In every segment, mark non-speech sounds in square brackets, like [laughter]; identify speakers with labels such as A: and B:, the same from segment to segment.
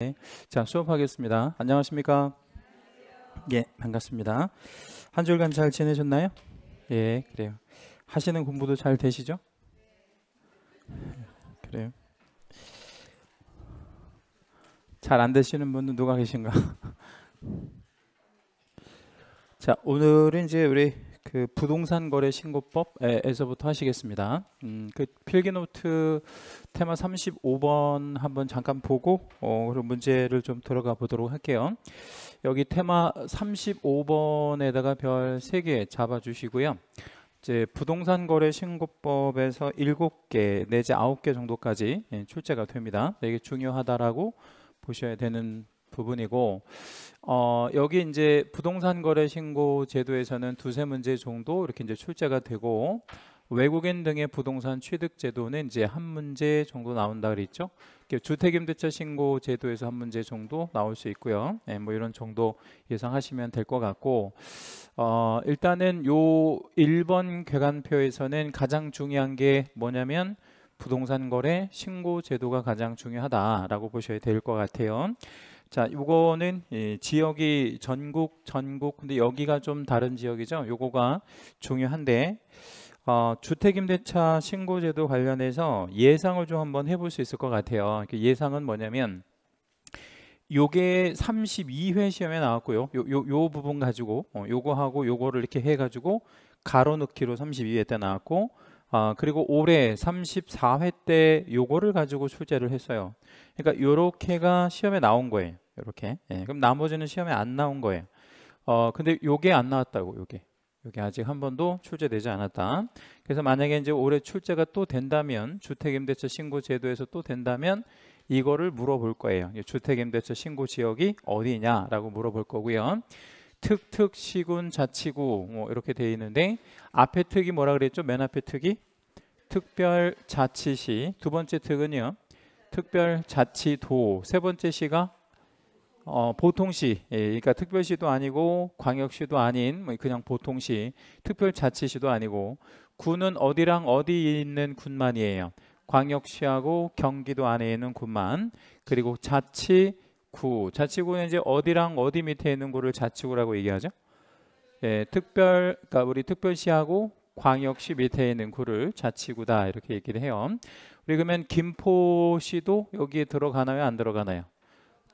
A: 네. 자, 수업하겠습니다. 안녕하십니까? 예, 반갑습니다. 한 주간 잘 지내셨나요? 예, 그래요. 하시는 공부도 잘 되시죠? 그래요. 잘 안 되시는 분은 누가 계신가? [laughs] 자, 오늘은 이제 우리 그 부동산 거래 신고법에서부터 하시겠습니다. 음, 그 필기노트 테마 35번 한번 잠깐 보고 어, 그럼 문제를 좀 들어가 보도록 할게요. 여기 테마 35번에다가 별 3개 잡아주시고요. 이제 부동산 거래 신고법에서 7개 내지 9개 정도까지 예, 출제가 됩니다. 이게 중요하다라고 보셔야 되는 부분이고 어, 여기 이제 부동산 거래 신고 제도에서는 두세 문제 정도 이렇게 이제 출제가 되고 외국인 등의 부동산 취득 제도는 이제 한 문제 정도 나온다 그랬죠. 주택임대차 신고 제도에서 한 문제 정도 나올 수 있고요. 네, 뭐 이런 정도 예상하시면 될 것 같고 어, 일단은 요 1번 괴간표에서는 가장 중요한 게 뭐냐면 부동산 거래 신고 제도가 가장 중요하다라고 보셔야 될 것 같아요. 자, 요거는 예, 지역이 전국, 전국, 근데 여기가 좀 다른 지역이죠. 요거가 중요한데, 어, 주택임대차 신고제도 관련해서 예상을 좀 한번 해볼 수 있을 것 같아요. 예상은 뭐냐면, 요게 32회 시험에 나왔고요. 요, 요, 요 부분 가지고, 어, 요거하고 요거를 이렇게 해가지고, 가로 넣기로 32회 때 나왔고, 아, 그리고 올해 34회 때 요거를 가지고 출제를 했어요. 그러니까 요렇게가 시험에 나온 거예요. 요렇게. 예, 그럼 나머지는 시험에 안 나온 거예요. 어, 근데 요게 안 나왔다고, 요게. 요게 아직 한 번도 출제되지 않았다. 그래서 만약에 이제 올해 출제가 또 된다면 주택임대차 신고 제도에서 또 된다면 이거를 물어볼 거예요. 주택임대차 신고 지역이 어디냐라고 물어볼 거고요. 특, 특, 시군, 자치구 뭐 이렇게 돼 있는데 앞에 특이 뭐라 그랬죠? 맨 앞에 특이 특별 자치시 두 번째 특은요 특별 자치도 세 번째 시가 어, 보통시 예, 그러니까 특별시도 아니고 광역시도 아닌 뭐 그냥 보통시 특별자치시도 아니고 군은 어디랑 어디 있는 군만이에요 광역시하고 경기도 안에 있는 군만 그리고 자치 구자치구는 이제 어디랑 어디 밑에 있는 구를자치구라고 얘기하죠. 예, 특별, 그러니까 우리 특별시하고 광역시 밑에 있는 구를 자치구다 이렇게 얘기를 해요. 우리 그러면 김포시도 여기에 들어가나요? 안 들어가나요?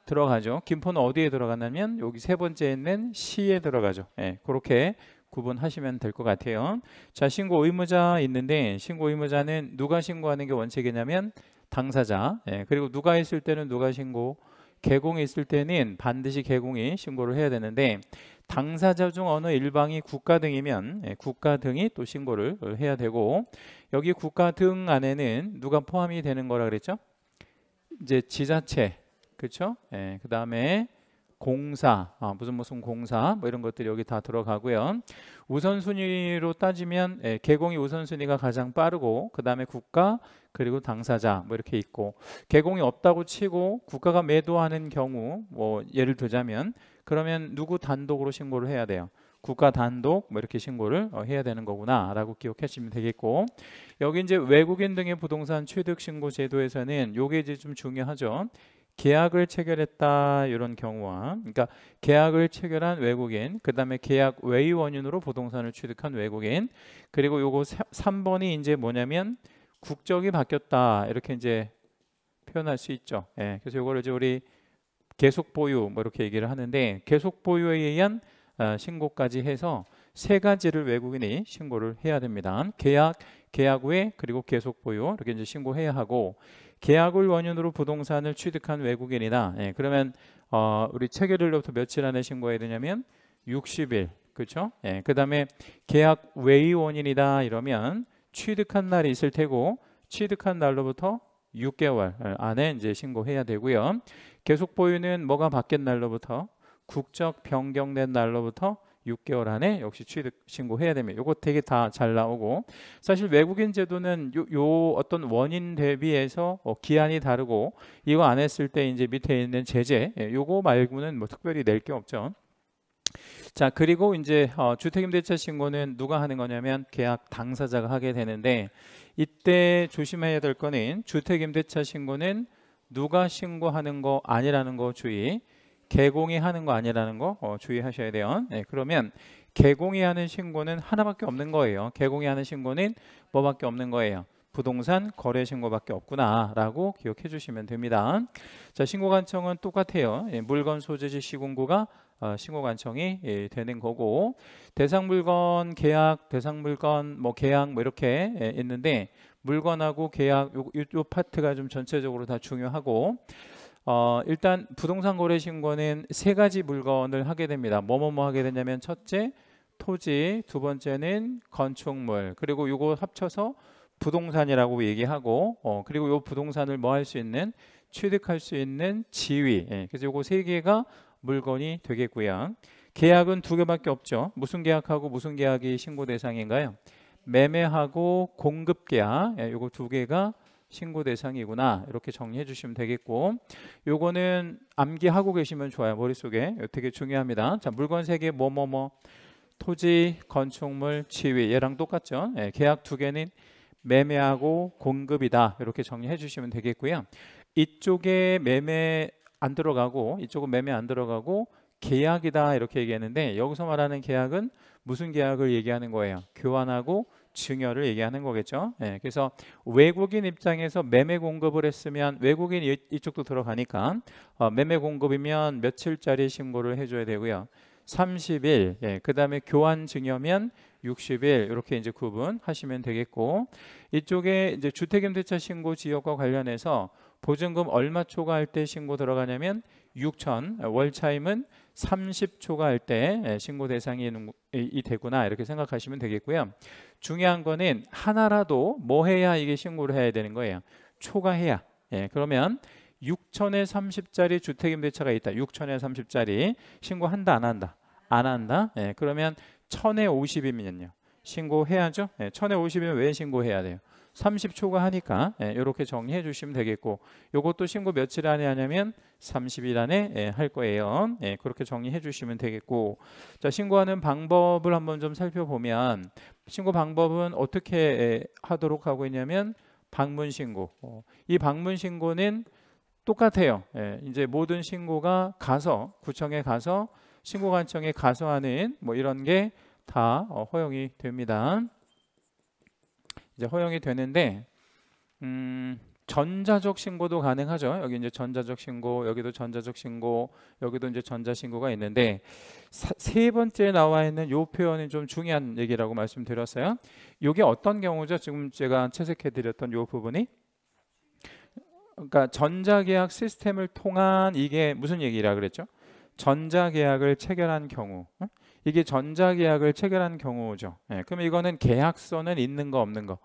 A: 들어가죠. 김포는 어디에 들어가냐면 여기 세 번째 있는 시에 들어가죠. 예, 그렇게 구분하시면 될 것 같아요. 자, 신고 의무자 있는데 신고 의무자는 누가 신고하는 게 원칙이냐면 당사자. 예, 그리고 누가 했을 때는 누가 신고? 개공이 있을 때는 반드시 개공이 신고를 해야 되는데 당사자 중 어느 일방이 국가 등이면 예, 국가 등이 또 신고를 해야 되고 여기 국가 등 안에는 누가 포함이 되는 거라 그랬죠? 이제 지자체 그렇죠? 예, 그 다음에 공사, 아, 무슨 무슨 공사 뭐 이런 것들이 여기 다 들어가고요. 우선순위로 따지면 예, 개공이 우선순위가 가장 빠르고 그 다음에 국가, 그리고 당사자 뭐 이렇게 있고 개공이 없다고 치고 국가가 매도하는 경우 뭐 예를 들자면 그러면 누구 단독으로 신고를 해야 돼요. 국가 단독 뭐 이렇게 신고를 어, 해야 되는 거구나라고 기억하시면 되겠고 여기 이제 외국인 등의 부동산 취득 신고 제도에서는 요게 이제 좀 중요하죠. 계약을 체결했다 이런 경우와 그러니까 계약을 체결한 외국인 그다음에 계약 외의 원인으로 부동산을 취득한 외국인 그리고 요거 3번이 이제 뭐냐면 국적이 바뀌었다 이렇게 이제 표현할 수 있죠. 예, 그래서 이거를 이제 우리 계속 보유 뭐 이렇게 얘기를 하는데 계속 보유에 의한 어, 신고까지 해서 세 가지를 외국인이 신고를 해야 됩니다. 계약, 계약 후에 그리고 계속 보유 이렇게 이제 신고해야 하고 계약을 원인으로 부동산을 취득한 외국인이다. 예, 그러면 어, 우리 체결일로부터 며칠 안에 신고해야 되냐면 60일 그렇죠? 예, 그다음에 계약 외의 원인이다 이러면 취득한 날이 있을 테고 취득한 날로부터 6개월 예, 안에 이제 신고해야 되고요. 계속 보유는 뭐가 바뀐 날로부터 국적 변경된 날로부터 6개월 안에 역시 취득 신고해야 됩니다. 이거 되게 다 잘 나오고 사실 외국인 제도는 요, 요 어떤 원인 대비해서 어, 기한이 다르고 이거 안 했을 때 이제 밑에 있는 제재 예, 요거 말고는 뭐 특별히 낼 게 없죠. 자 그리고 이제 어, 주택임대차 신고는 누가 하는 거냐면 계약 당사자가 하게 되는데 이때 조심해야 될 거는 주택임대차 신고는 누가 신고하는 거 아니라는 거 주의 개공이 하는 거 아니라는 거 어, 주의하셔야 돼요 네, 그러면 개공이 하는 신고는 하나밖에 없는 거예요 개공이 하는 신고는 뭐밖에 없는 거예요 부동산 거래 신고밖에 없구나라고 기억해 주시면 됩니다. 자, 신고 관청은 똑같아요. 예, 물건 소재지 시공구가 어, 신고관청이 예, 되는 거고 대상 물건 계약 대상 물건 뭐 계약 뭐 이렇게 예, 있는데 물건하고 계약 요, 요, 요 파트가 좀 전체적으로 다 중요하고 어, 일단 부동산 거래 신고는 세 가지 물건을 하게 됩니다. 뭐뭐뭐 뭐 하게 되냐면 첫째 토지, 두 번째는 건축물, 그리고 요거 합쳐서 부동산이라고 얘기하고, 어, 그리고 요 부동산을 뭐 할 수 있는 취득할 수 있는 지위. 예, 그래서 요거 세 개가 물건이 되겠고요. 계약은 두 개밖에 없죠. 무슨 계약하고 무슨 계약이 신고 대상인가요? 매매하고 공급 계약 이거두 예, 개가 신고 대상이구나 이렇게 정리해 주시면 되겠고 요거는 암기하고 계시면 좋아요 머릿속에 되게 중요합니다 자 물건 세개 뭐뭐뭐 뭐. 토지 건축물 지위 얘랑 똑같죠 예, 계약 두 개는 매매하고 공급이다 이렇게 정리해 주시면 되겠고요 이쪽에 매매 안 들어가고 이쪽은 매매 안 들어가고 계약이다 이렇게 얘기했는데 여기서 말하는 계약은 무슨 계약을 얘기하는 거예요? 교환하고 증여를 얘기하는 거겠죠. 네, 그래서 외국인 입장에서 매매 공급을 했으면 외국인 이, 이쪽도 들어가니까 어, 매매 공급이면 며칠짜리 신고를 해줘야 되고요. 30일, 예, 그 다음에 교환 증여면 60일 이렇게 이제 구분하시면 되겠고 이쪽에 이제 주택임대차 신고 지역과 관련해서 보증금 얼마 초과할 때 신고 들어가냐면 6천 월차임은 30초가 할때 예, 신고 대상이 되구나 이렇게 생각하시면 되겠고요. 중요한 거는 하나라도 뭐 해야 이게 신고를 해야 되는 거예요. 초과해야. 예, 그러면 6천에 30짜리 주택임대차가 있다. 6천에 30짜리 신고한다 안 한다? 안 한다. 예, 그러면 1 0에 50이면요. 신고해야죠. 예, 1 0에 50이면 왜 신고해야 돼요? 30초가 하니까 예, 이렇게 정리해 주시면 되겠고 이것도 신고 며칠 안에 하냐면 30일 안에 예, 할 거예요. 예, 그렇게 정리해 주시면 되겠고 자 신고하는 방법을 한번 좀 살펴보면 신고 방법은 어떻게 예, 하도록 하고 있냐면 방문 신고 어, 이 방문 신고는 똑같아요. 예, 이제 모든 신고가 가서 구청에 가서 신고관청에 가서 하는 뭐 이런 게다 어, 허용이 됩니다. 이제 허용이 되는데 음, 전자적 신고도 가능하죠. 여기 이제 전자적 신고, 여기도 전자적 신고, 여기도 이제 전자 신고가 있는데 사, 세 번째 나와 있는 요 표현이 좀 중요한 얘기라고 말씀드렸어요. 요게 어떤 경우죠? 지금 제가 채색해 드렸던 요 부분이 그러니까 전자계약 시스템을 통한 이게 무슨 얘기라 그랬죠? 전자계약을 체결한 경우. 어? 이게 전자계약을 체결한 경우죠. 예, 그럼 이거는 계약서는 있는 거 없는 거.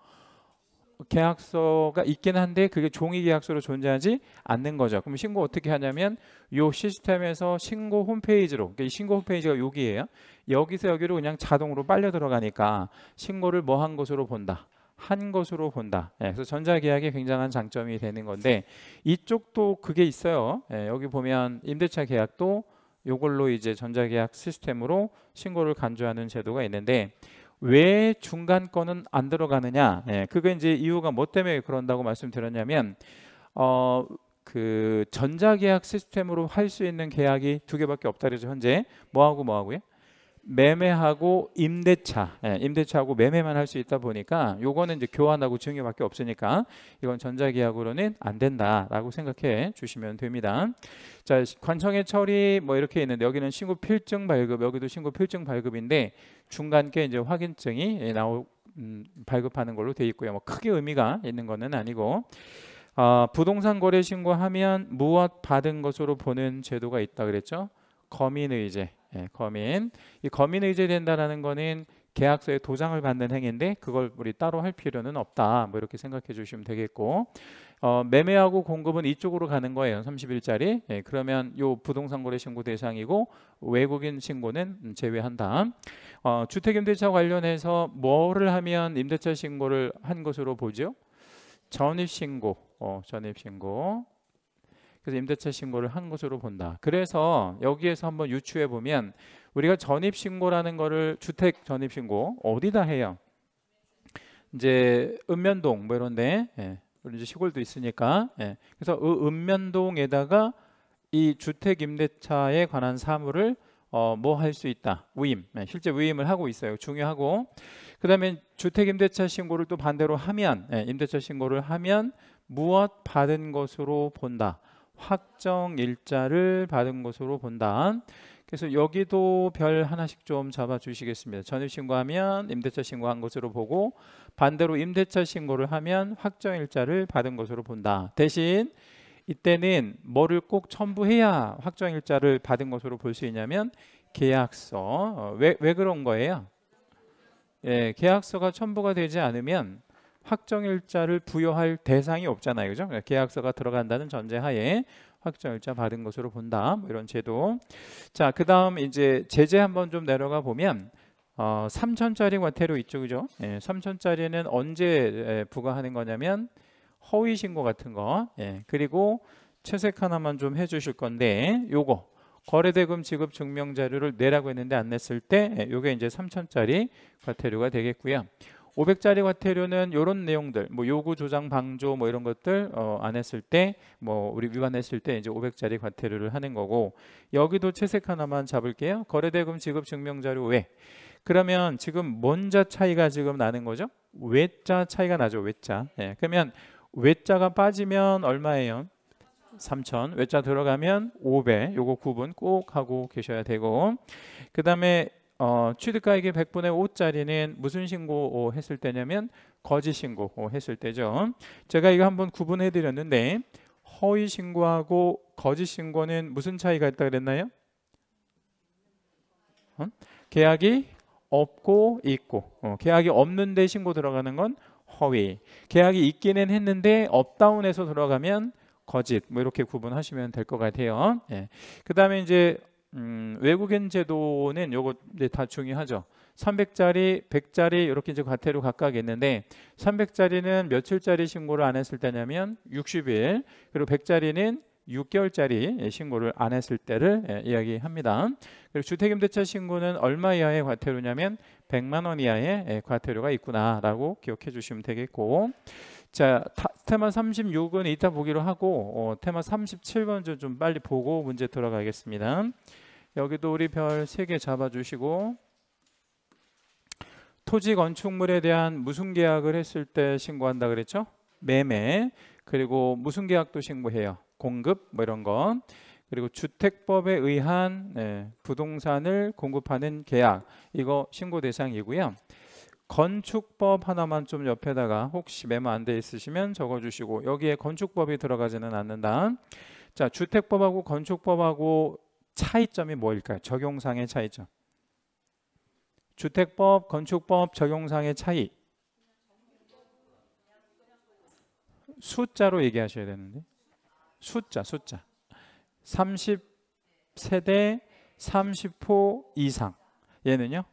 A: 계약서가 있긴 한데 그게 종이 계약서로 존재하지 않는 거죠. 그럼 신고 어떻게 하냐면 요 시스템에서 신고 홈페이지로 그러니까 신고 홈페이지가 여기예요. 여기서 여기로 그냥 자동으로 빨려 들어가니까 신고를 뭐 한 것으로 본다. 한 것으로 본다. 예, 그래서 전자계약이 굉장한 장점이 되는 건데 이쪽도 그게 있어요. 예, 여기 보면 임대차 계약도 요걸로 이제 전자계약 시스템으로 신고를 간주하는 제도가 있는데 왜 중간 거는 안 들어가느냐? 예, 그게 이제 이유가 뭐 때문에 그런다고 말씀드렸냐면 어, 그 전자계약 시스템으로 할 수 있는 계약이 두 개밖에 없다 그래서 현재 뭐하고 뭐하고요? 매매하고 임대차, 예, 임대차하고 매매만 할 수 있다 보니까 요거는 이제 교환하고 증여밖에 없으니까 이건 전자계약으로는 안 된다라고 생각해 주시면 됩니다. 자, 관청의 처리 뭐 이렇게 있는데 여기는 신고 필증 발급, 여기도 신고 필증 발급인데 중간께 이제 확인증이 나오 음, 발급하는 걸로 돼 있고요. 뭐 크게 의미가 있는 것은 아니고 어, 부동산 거래 신고하면 무엇 받은 것으로 보는 제도가 있다 그랬죠? 거민의제 예, 거민. 이 거민 의제된다라는 거는 계약서에 도장을 받는 행위인데 그걸 우리 따로 할 필요는 없다. 뭐 이렇게 생각해 주시면 되겠고 어, 매매하고 공급은 이쪽으로 가는 거예요. 30일짜리. 예, 그러면 요 부동산 거래 신고 대상이고 외국인 신고는 음, 제외한다. 어, 주택 임대차 관련해서 뭐를 하면 임대차 신고를 한 것으로 보죠? 전입 신고. 어, 전입 신고. 그래서 임대차 신고를 한 것으로 본다. 그래서 여기에서 한번 유추해 보면 우리가 전입 신고라는 거를 주택 전입 신고 어디다 해요? 이제 읍면동 뭐 이런데 예. 이제 시골도 있으니까 예. 그래서 그 읍면동에다가 이 주택 임대차에 관한 사물을 어, 뭐 할 수 있다 위임 예. 실제 위임을 하고 있어요 중요하고 그다음에 주택 임대차 신고를 또 반대로 하면 예. 임대차 신고를 하면 무엇 받은 것으로 본다 확정 일자를 받은 것으로 본다. 그래서 여기도 별 하나씩 좀 잡아 주시겠습니다. 전입 신고하면 임대차 신고한 것으로 보고 반대로 임대차 신고를 하면 확정 일자를 받은 것으로 본다. 대신 이때는 뭐를 꼭 첨부해야 확정 일자를 받은 것으로 볼 수 있냐면 계약서. 왜왜 어, 그런 거예요? 예, 계약서가 첨부가 되지 않으면 확정일자를 부여할 대상이 없잖아요. 그죠? 그러니까 계약서가 들어간다는 전제하에 확정일자 받은 것으로 본다. 뭐 이런 제도. 자, 그 다음 이제 제재 한번 좀 내려가 보면 어, 3천짜리 과태료 있죠. 그죠? 예, 3천짜리는 언제 부과하는 거냐면 허위 신고 같은 거. 예, 그리고 채색 하나만 좀 해주실 건데 요거 거래대금 지급 증명 자료를 내라고 했는데 안 냈을 때 예, 요게 이제 3천짜리 과태료가 되겠고요. 500짜리 과태료는 이런 내용들, 뭐 요구 조장 방조 뭐 이런 것들 어, 안 했을 때, 뭐 우리 위반했을 때 이제 500짜리 과태료를 하는 거고 여기도 채색 하나만 잡을게요. 거래대금 지급 증명자료 외. 그러면 지금 뭔자 차이가 지금 나는 거죠? 외자 차이가 나죠. 외자. 예, 그러면 외자가 빠지면 얼마예요? 3 0 0 0 외자 들어가면 5 0 0 요거 구분 꼭 하고 계셔야 되고 그 다음에 어, 취득가액의 100분의 5짜리는 무슨 신고 어, 했을 때냐면 거짓 신고 어, 했을 때죠. 제가 이거 한번 구분해 드렸는데 허위 신고하고 거짓 신고는 무슨 차이가 있다 그랬나요? 어? 계약이 없고 있고 어, 계약이 없는데 신고 들어가는 건 허위 계약이 있기는 했는데 업다운에서 들어가면 거짓 뭐 이렇게 구분하시면 될 것 같아요. 예. 그 다음에 이제 음, 외국인 제도는 요거 네, 다 중요하죠. 300짜리, 100짜리 이렇게 이제 과태료 각각 있는데 300짜리는 며칠짜리 신고를 안 했을 때냐면 60일, 그리고 100짜리는 6개월짜리 신고를 안 했을 때를 예, 이야기합니다. 그리고 주택임대차 신고는 얼마 이하의 과태료냐면 100만 원 이하의 예, 과태료가 있구나라고 기억해 주시면 되겠고 자, 테마 36은 이따 보기로 하고 어, 테마 37번 좀, 빨리 보고 문제 들어가겠습니다. 여기도 우리 별 3개 잡아주시고 토지 건축물에 대한 무슨 계약을 했을 때 신고한다 그랬죠? 매매 그리고 무슨 계약도 신고해요. 공급 뭐 이런 건 그리고 주택법에 의한 네, 부동산을 공급하는 계약 이거 신고 대상이고요. 건축법 하나만 좀 옆에다가 혹시 메모 안 돼 있으시면 적어주시고 여기에 건축법이 들어가지는 않는다. 자, 주택법하고 건축법하고 차이점이 뭐일까요? 적용상의 차이점. 주택법, 건축법 적용상의 차이. 숫자로 얘기하셔야 되는데. 숫자, 숫자. 30세대 30호 이상. 얘는요?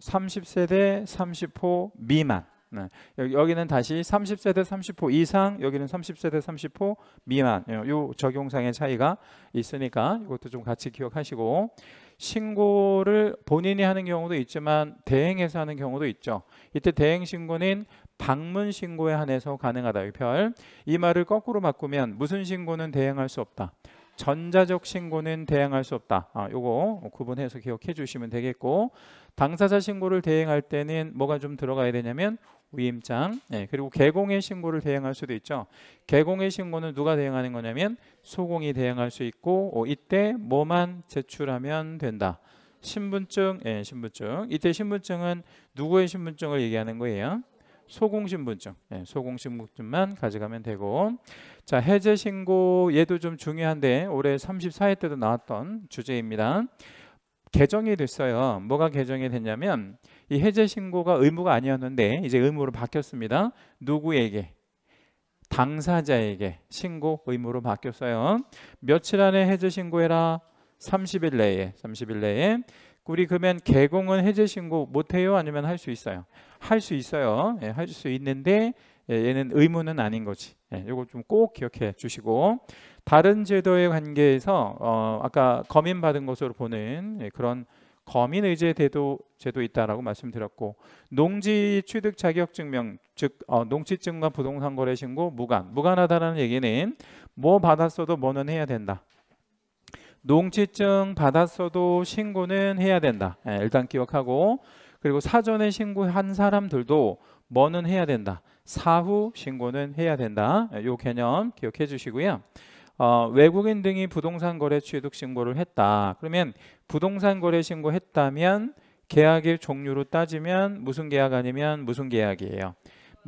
A: 30세대 30호 미만 네. 여기는 다시 30세대 30호 이상 여기는 30세대 30호 미만 예, 요 적용상의 차이가 있으니까 이것도 좀 같이 기억하시고 신고를 본인이 하는 경우도 있지만 대행해서 하는 경우도 있죠 이때 대행 신고는 방문 신고에 한해서 가능하다 이별이 말을 거꾸로 바꾸면 무슨 신고는 대행할 수 없다 전자적 신고는 대항할 수 없다. 아, 요거 구분해서 기억해 주시면 되겠고 당사자 신고를 대행할 때는 뭐가 좀 들어가야 되냐면 위임장 예, 그리고 개공의 신고를 대행할 수도 있죠. 개공의 신고는 누가 대행하는 거냐면 소공이 대행할 수 있고 어, 이때 뭐만 제출하면 된다. 신분증, 예, 신분증. 이때 신분증은 누구의 신분증을 얘기하는 거예요? 소공신분증 예, 소공신분증만 가져가면 되고 자 해제 신고 얘도 좀 중요한데 올해 34회 때도 나왔던 주제입니다 개정이 됐어요 뭐가 개정이 됐냐면 이 해제 신고가 의무가 아니었는데 이제 의무로 바뀌었습니다 누구에게 당사자에게 신고 의무로 바뀌었어요 며칠 안에 해제 신고해라 30일 내에 30일 내에 우리 그러면 개공은 해제 신고 못해요? 아니면 할 수 있어요? 할 수 있어요. 예, 할수 있는데 예, 얘는 의무는 아닌 거지. 예, 이거 좀꼭 기억해 주시고 다른 제도의 관계에서 어, 아까 검인 받은 것으로 보는 예, 그런 검인 의제 제도 제도 있다라고 말씀드렸고 농지 취득 자격 증명 즉 어, 농지증과 부동산 거래 신고 무관 무관하다라는 얘기는 뭐 받았어도 뭐는 해야 된다. 농지증 받았어도 신고는 해야 된다. 예, 일단 기억하고 그리고 사전에 신고한 사람들도 뭐는 해야 된다. 사후 신고는 해야 된다. 예, 요 개념 기억해 주시고요. 어, 외국인 등이 부동산 거래 취득 신고를 했다. 그러면 부동산 거래 신고했다면 계약의 종류로 따지면 무슨 계약 아니면 무슨 계약이에요.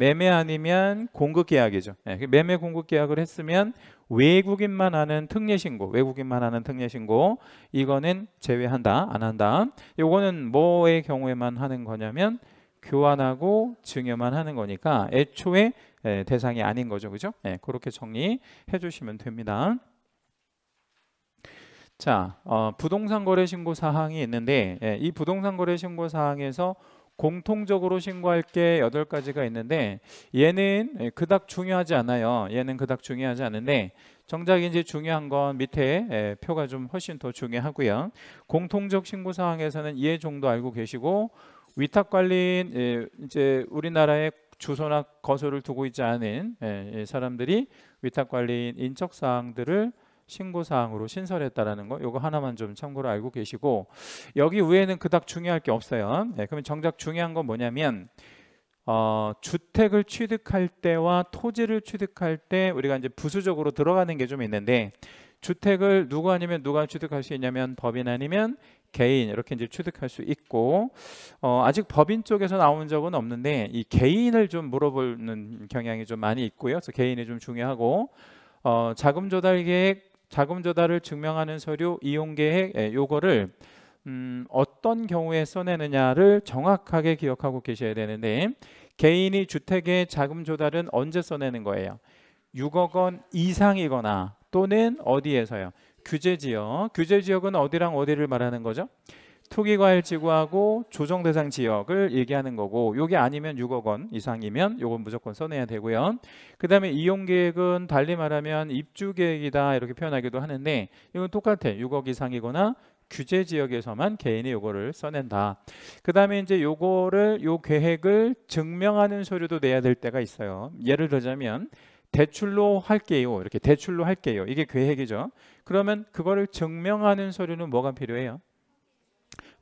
A: 매매 아니면 공급 계약이죠. 네, 매매 공급 계약을 했으면 외국인만 하는 특례 신고, 외국인만 하는 특례 신고 이거는 제외한다, 안 한다. 이거는 뭐의 경우에만 하는 거냐면 교환하고 증여만 하는 거니까 애초에 예, 대상이 아닌 거죠. 그죠? 예, 그렇게 정리해 주시면 됩니다. 자, 어, 부동산 거래 신고 사항이 있는데 예, 이 부동산 거래 신고 사항에서 공통적으로 신고할 게 8가지가 있는데 얘는 그닥 중요하지 않아요. 얘는 그닥 중요하지 않은데 정작 이제 중요한 건 밑에 예, 표가 좀 훨씬 더 중요하고요. 공통적 신고 사항에서는 이해 정도 알고 계시고 위탁관리인 예, 이제 우리나라의 주소나 거소를 두고 있지 않은 예, 사람들이 위탁관리인 인적 사항들을 신고사항으로 신설했다라는 거이거 하나만 좀 참고로 알고 계시고 여기 위에는 그닥 중요할 게 없어요 네, 그러면 정작 중요한 건 뭐냐면 어, 주택을 취득할 때와 토지를 취득할 때 우리가 이제 부수적으로 들어가는 게 좀 있는데 주택을 누구 아니면 누가 취득할 수 있냐면 법인 아니면 개인 이렇게 이제 취득할 수 있고 어, 아직 법인 쪽에서 나온 적은 없는데 이 개인을 좀 물어보는 경향이 좀 많이 있고요. 그래서 개인이 좀 중요하고 어, 자금 조달 계획 자금 조달을 증명하는 서류 이용계획 예, 요거를 음, 어떤 경우에 써내느냐를 정확하게 기억하고 계셔야 되는데 개인이 주택의 자금 조달은 언제 써내는 거예요? 6억 원 이상이거나 또는 어디에서요? 규제지역. 규제지역은 어디랑 어디를 말하는 거죠? 투기과열 지구하고 조정 대상 지역을 얘기하는 거고 요게 아니면 6억 원 이상이면 요건 무조건 써내야 되고요. 그 다음에 이용 계획은 달리 말하면 입주 계획이다 이렇게 표현하기도 하는데 이건 똑같아 6억 이상이거나 규제 지역에서만 개인이 요거를 써낸다. 그 다음에 이제 요거를 요 계획을 증명하는 서류도 내야 될 때가 있어요. 예를 들자면 대출로 할게요. 이렇게 대출로 할게요. 이게 계획이죠. 그러면 그거를 증명하는 서류는 뭐가 필요해요?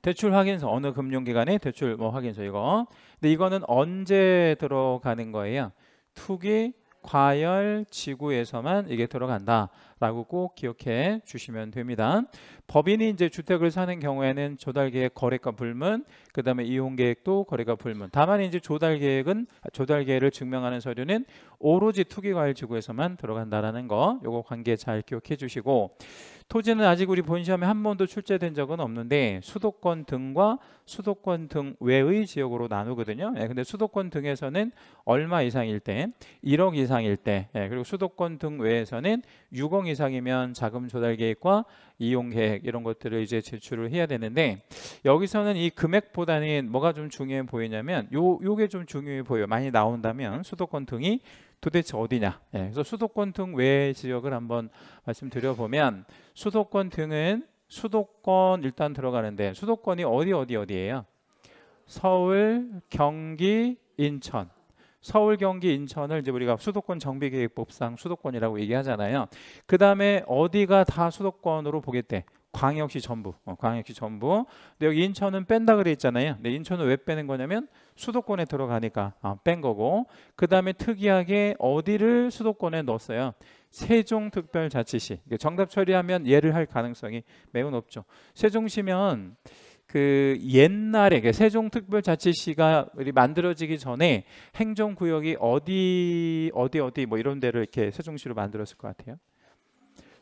A: 대출 확인서 어느 금융기관의 대출 뭐 확인서 이거. 근데 이거는 언제 들어가는 거예요? 투기 과열 지구에서만 이게 들어간다라고 꼭 기억해 주시면 됩니다. 법인이 이제 주택을 사는 경우에는 조달 계획 거래가 불문, 그다음에 이용 계획도 거래가 불문. 다만 이제 조달 계획은 조달 계획을 증명하는 서류는 오로지 투기 과열 지구에서만 들어간다라는 거. 요거 관계 잘 기억해 주시고 토지는 아직 우리 본시험에 한 번도 출제된 적은 없는데 수도권 등과 수도권 등 외의 지역으로 나누거든요. 예, 근데 수도권 등에서는 얼마 이상일 때 1억 이상일 때 예, 그리고 수도권 등 외에서는 6억 이상이면 자금 조달 계획과 이용 계획 이런 것들을 이제 제출을 해야 되는데 여기서는 이 금액보다는 뭐가 좀 중요해 보이냐면 요 요게 좀 중요해 보여 많이 나온다면 수도권 등이 도대체 어디냐? 예, 그래서 수도권 등 외 지역을 한번 말씀드려 보면 수도권 등은 수도권 일단 들어가는데 수도권이 어디 어디 어디예요? 서울, 경기, 인천. 서울, 경기, 인천을 이제 우리가 수도권 정비계획법상 수도권이라고 얘기하잖아요. 그 다음에 어디가 다 수도권으로 보겠대? 광역시 전부, 어, 광역시 전부. 근데 여기 인천은 뺀다 그래 있잖아요. 근데 인천은 왜 빼는 거냐면 수도권에 들어가니까 아, 뺀 거고. 그 다음에 특이하게 어디를 수도권에 넣었어요. 세종특별자치시. 정답 처리하면 예를 할 가능성이 매우 높죠. 세종시면 그 옛날에 그러니까 세종특별자치시가 만들어지기 전에 행정구역이 어디 어디 어디 뭐 이런 데를 이렇게 세종시로 만들었을 것 같아요.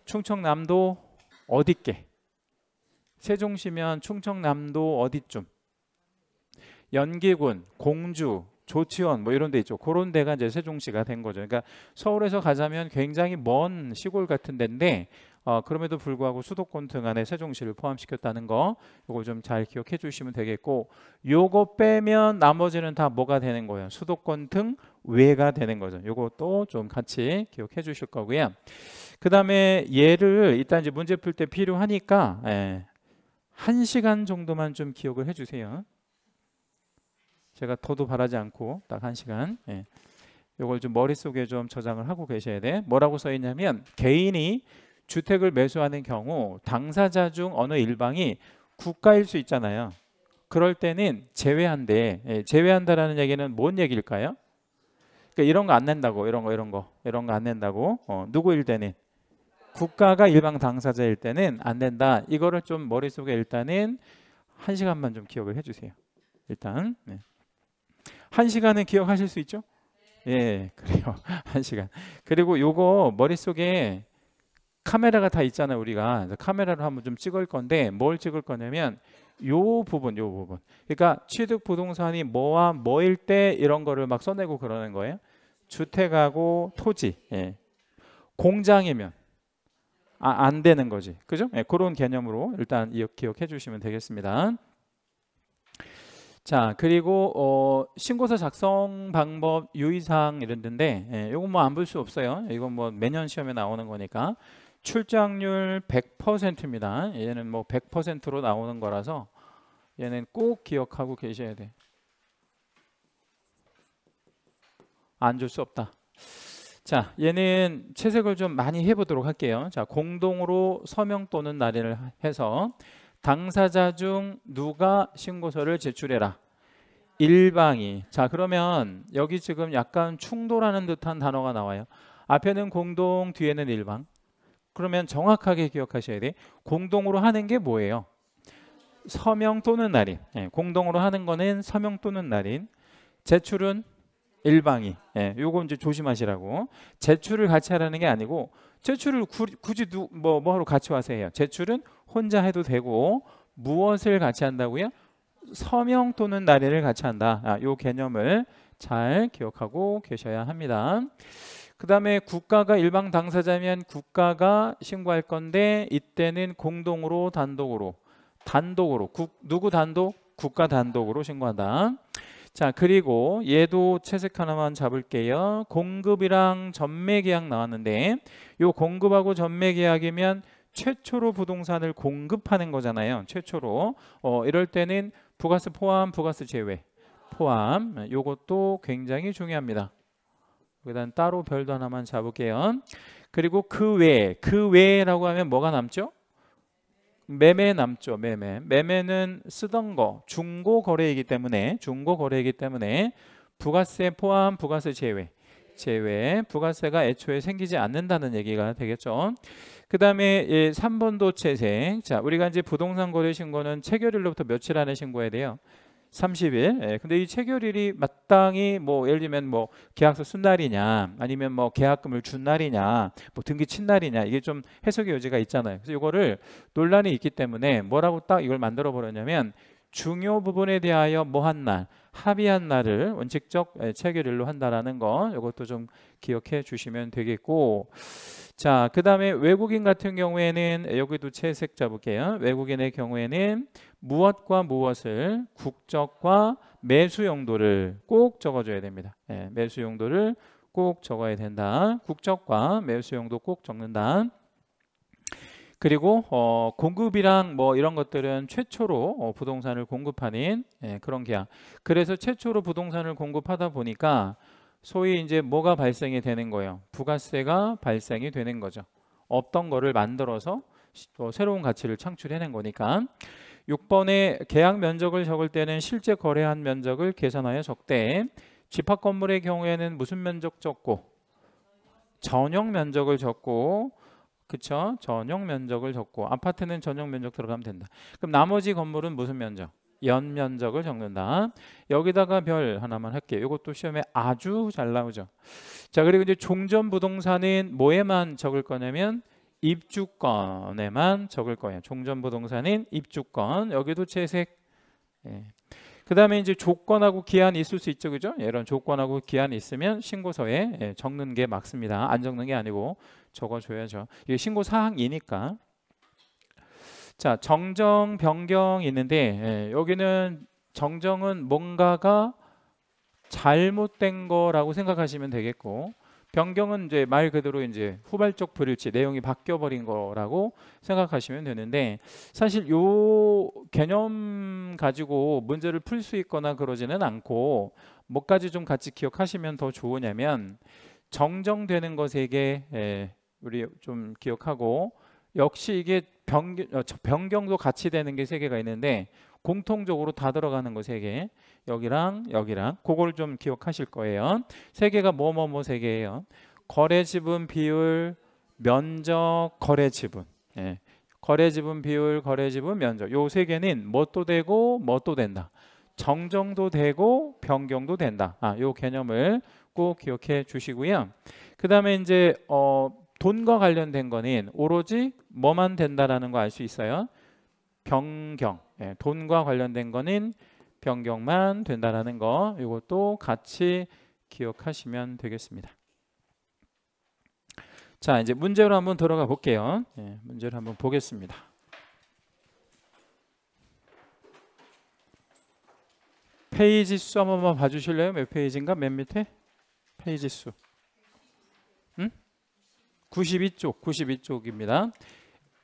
A: 충청남도 어디께 세종시면 충청남도 어디쯤 연기군, 공주, 조치원 뭐 이런 데 있죠. 그런 데가 이제 세종시가 된 거죠. 그러니까 서울에서 가자면 굉장히 먼 시골 같은 데인데 어, 그럼에도 불구하고 수도권 등 안에 세종시를 포함시켰다는 거 이거 좀 잘 기억해 주시면 되겠고 요거 빼면 나머지는 다 뭐가 되는 거예요? 수도권 등 외가 되는 거죠. 요것도 좀 같이 기억해 주실 거고요. 그 다음에 얘를 일단 이제 문제 풀 때 필요하니까 예, 한 시간 정도만 좀 기억을 해주세요. 제가 더도 바라지 않고 딱 한 시간. 예. 이걸 좀 머릿속에 좀 저장을 하고 계셔야 돼. 뭐라고 써 있냐면 개인이 주택을 매수하는 경우 당사자 중 어느 일방이 국가일 수 있잖아요. 그럴 때는 제외한데 예, 제외한다라는 얘기는 뭔 얘기일까요? 그러니까 이런 거 안 낸다고 이런 거 이런 거 이런 거 안 낸다고 어, 누구일 때는 국가가 일방 당사자일 때는 안 된다. 이거를 좀 머릿속에 일단은 한 시간만 좀 기억을 해주세요. 일단 네. 한 시간은 기억하실 수 있죠? 네. 예, 그래요. [laughs] 한 시간. 그리고 요거 머릿속에 카메라가 다 있잖아요. 우리가 카메라로 한번 좀 찍을 건데 뭘 찍을 거냐면 요 부분, 요 부분. 그러니까 취득 부동산이 뭐와 뭐일 때 이런 거를 막 써내고 그러는 거예요. 주택하고 토지. 예. 공장이면 아, 안 되는 거지. 그죠? 네, 그런 개념으로 일단 기억해 주시면 되겠습니다. 자 그리고 어, 신고서 작성 방법 유의사항 이런 데인데 예, 이건 뭐 안 볼 수 없어요 이건 뭐 매년 시험에 나오는 거니까 출장률 100%입니다 얘는 뭐 100%로 나오는 거라서 얘는 꼭 기억하고 계셔야 돼안 줄 수 없다 자, 얘는 채색을 좀 많이 해보도록 할게요. 자, 공동으로 서명 또는 날인을 해서 당사자 중 누가 신고서를 제출해라. 일방이. 자, 그러면 여기 지금 약간 충돌하는 듯한 단어가 나와요. 앞에는 공동, 뒤에는 일방. 그러면 정확하게 기억하셔야 돼. 공동으로 하는 게 뭐예요? 서명 또는 날인. 예, 공동으로 하는 거는 서명 또는 날인. 제출은 일방이. 예, 요거 이제 조심하시라고. 제출을 같이 하라는 게 아니고 제출을 구, 굳이 누, 뭐 뭐하러 같이 와서 해요. 제출은 혼자 해도 되고 무엇을 같이 한다고요? 서명 또는 날인을 같이 한다. 아, 요 개념을 잘 기억하고 계셔야 합니다. 그 다음에 국가가 일방 당사자면 국가가 신고할 건데 이때는 공동으로 단독으로 단독으로 국, 누구 단독? 국가 단독으로 신고한다. 자 그리고 얘도 채색 하나만 잡을게요. 공급이랑 전매계약 나왔는데 요 공급하고 전매계약이면 최초로 부동산을 공급하는 거잖아요. 최초로 어, 이럴 때는 부가세 포함 부가세 제외 포함 요것도 굉장히 중요합니다. 그다음 따로 별도 하나만 잡을게요. 그리고 그 외, 그 외라고 하면 뭐가 남죠? 매매 남죠. 매매. 매매는 쓰던 거 중고 거래이기 때문에 중고 거래이기 때문에 부가세 포함 부가세 제외 제외 부가세가 애초에 생기지 않는다는 얘기가 되겠죠. 그 다음에 예, 3번도 채생. 자, 우리가 이제 부동산 거래 신고는 체결일로부터 며칠 안에 신고해야 돼요. 30일. 예, 근데 이 체결일이 마땅히 뭐 예를 들면 뭐 계약서 쓴 날이냐, 아니면 뭐 계약금을 준 날이냐, 뭐 등기 친 날이냐 이게 좀 해석의 여지가 있잖아요. 그래서 이거를 논란이 있기 때문에 뭐라고 딱 이걸 만들어 버렸냐면 중요 부분에 대하여 뭐한 날, 합의한 날을 원칙적 예, 체결일로 한다라는 거 이것도 좀 기억해 주시면 되겠고 자, 그 다음에 외국인 같은 경우에는 예, 여기도 채색 잡을게요. 외국인의 경우에는 무엇과 무엇을 국적과 매수 용도를 꼭 적어줘야 됩니다. 예, 매수 용도를 꼭 적어야 된다. 국적과 매수 용도 꼭 적는다. 그리고 어, 공급이랑 뭐 이런 것들은 최초로 어, 부동산을 공급하는 예, 그런 계약. 그래서 최초로 부동산을 공급하다 보니까 소위 이제 뭐가 발생이 되는 거예요. 부가세가 발생이 되는 거죠. 없던 거를 만들어서 어, 새로운 가치를 창출해낸 거니까. 6번에 계약 면적을 적을 때는 실제 거래한 면적을 계산하여 적되 집합 건물의 경우에는 무슨 면적 적고 전용 면적을 적고 그쵸 전용 면적을 적고 아파트는 전용 면적 들어가면 된다 그럼 나머지 건물은 무슨 면적 연 면적을 적는다 여기다가 별 하나만 할게요 이것도 시험에 아주 잘 나오죠 자 그리고 이제 종전 부동산은 뭐에만 적을 거냐면 입주권에만 적을 거예요. 종전부동산인 입주권 여기도 채색. 예. 그 다음에 이제 조건하고 기한이 있을 수 있죠. 그죠? 예, 이런 조건하고 기한이 있으면 신고서에 예, 적는 게 맞습니다. 안 적는 게 아니고 적어줘야죠. 이게 신고사항이니까. 자, 정정, 변경 있는데 예, 여기는 정정은 뭔가가 잘못된 거라고 생각하시면 되겠고 변경은 이제 말 그대로 이제 후발적 불일치 내용이 바뀌어 버린 거라고 생각하시면 되는데 사실 요 개념 가지고 문제를 풀 수 있거나 그러지는 않고 뭐까지 좀 같이 기억하시면 더 좋으냐면 정정되는 것에게 예, 우리 좀 기억하고 역시 이게 변경, 어, 변경도 같이 되는 게 세 개가 있는데 공통적으로 다 들어가는 것 세 개. 여기랑 여기랑 그걸 좀 기억하실 거예요. 세 개가 뭐 뭐 뭐 세 개예요. 거래 지분 비율, 면적, 거래 지분. 예. 거래 지분 비율, 거래 지분, 면적. 요 세 개는 뭣도 되고 뭣도 된다. 정정도 되고 변경도 된다. 아, 요 개념을 꼭 기억해 주시고요. 그다음에 이제 어, 돈과 관련된 거는 오로지 뭐만 된다라는 거 알 수 있어요. 변경. 예, 돈과 관련된 거는 변경만 된다라는 거 이것도 같이 기억하시면 되겠습니다. 자 이제 문제로 한번 들어가 볼게요. 예, 문제를 한번 보겠습니다. 페이지 수 한번만 뭐 봐주실래요? 몇 페이지인가? 맨 밑에? 페이지 수. 응? 92쪽, 92쪽입니다.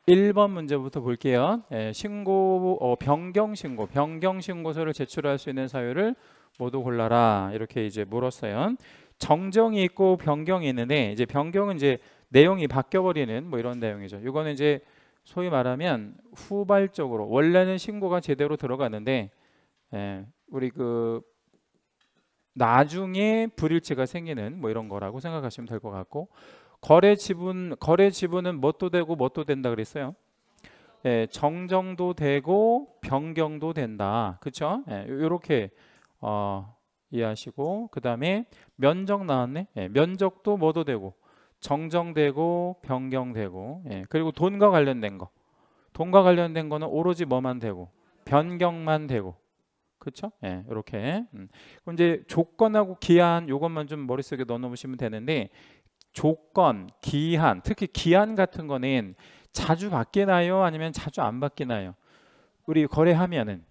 A: 1번 문제부터 볼게요. 예, 신고 어, 변경 신고, 변경 신고서를 제출할 수 있는 사유를 모두 골라라 이렇게 이제 물었어요. 정정이 있고 변경이 있는데 이제 변경은 이제 내용이 바뀌어 버리는 뭐 이런 내용이죠. 이거는 이제 소위 말하면 후발적으로 원래는 신고가 제대로 들어가는데 예, 우리 그 나중에 불일치가 생기는 뭐 이런 거라고 생각하시면 될 것 같고 거래 지분 거래 지분은 뭣도 되고 뭣도 된다 그랬어요. 예, 정정도 되고 변경도 된다. 그렇죠? 예, 요렇게 어, 이해하시고 그다음에 면적 나왔네. 예, 면적도 뭐도 되고 정정되고 변경되고 예, 그리고 돈과 관련된 거. 돈과 관련된 거는 오로지 뭐만 되고 변경만 되고 그렇죠? 예, 이렇게 음. 이제 조건하고 기한 이것만 좀 머릿속에 넣어놓으시면 되는데 조건, 기한, 특히 기한 같은 거는 자주 바뀌나요? 아니면 자주 안 바뀌나요? 우리 거래하면은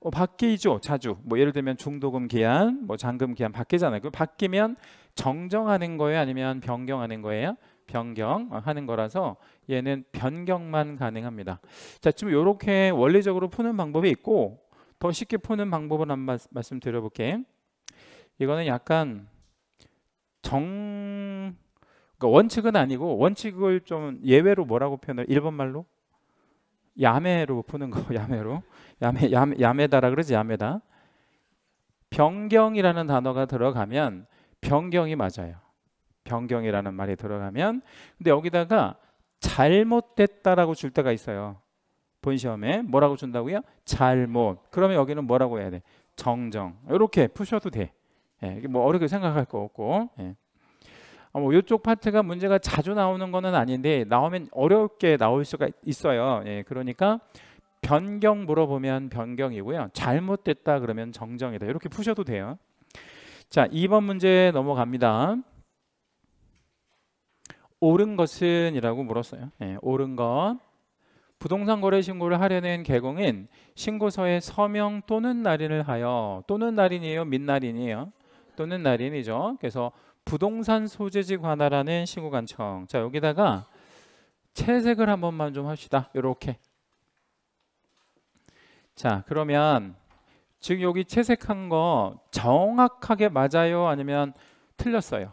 A: 어, 바뀌죠 자주 뭐 예를 들면 중도금 기한 뭐 잔금 기한 바뀌잖아요 그 바뀌면 정정하는 거예요 아니면 변경하는 거예요 변경하는 거라서 얘는 변경만 가능합니다 자 지금 이렇게 원리적으로 푸는 방법이 있고 더 쉽게 푸는 방법을 한번 말씀드려 볼게 요 이거는 약간 정 그러니까 원칙은 아니고 원칙을 좀 예외로 뭐라고 표현을 일본 말로 야매로 푸는 거 [laughs] 야매로 야매 야매 야매다라 그러지 야매다 변경이라는 단어가 들어가면 변경이 맞아요 변경이라는 말이 들어가면 근데 여기다가 잘못됐다라고 줄 때가 있어요 본 시험에 뭐라고 준다고요 잘못 그러면 여기는 뭐라고 해야 돼 정정 이렇게 푸셔도 돼 예, 뭐 어렵게 생각할 거 없고 예. 아, 뭐 이쪽 파트가 문제가 자주 나오는 것은 아닌데 나오면 어렵게 나올 수가 있어요. 예, 그러니까 변경 물어보면 변경이고요. 잘못됐다 그러면 정정이다. 이렇게 푸셔도 돼요. 자, 2번 문제 넘어갑니다. 옳은 것은 이라고 물었어요. 예, 옳은 것. 부동산 거래 신고를 하려는 개공인 신고서에 서명 또는 날인을 하여 또는 날인이에요. 민날인이에요. 또는 날인이죠. 그래서 부동산 소재지 관할하는 신고관청 자 여기다가 채색을 한 번만 좀 합시다 이렇게 자 그러면 지금 여기 채색한 거 정확하게 맞아요 아니면 틀렸어요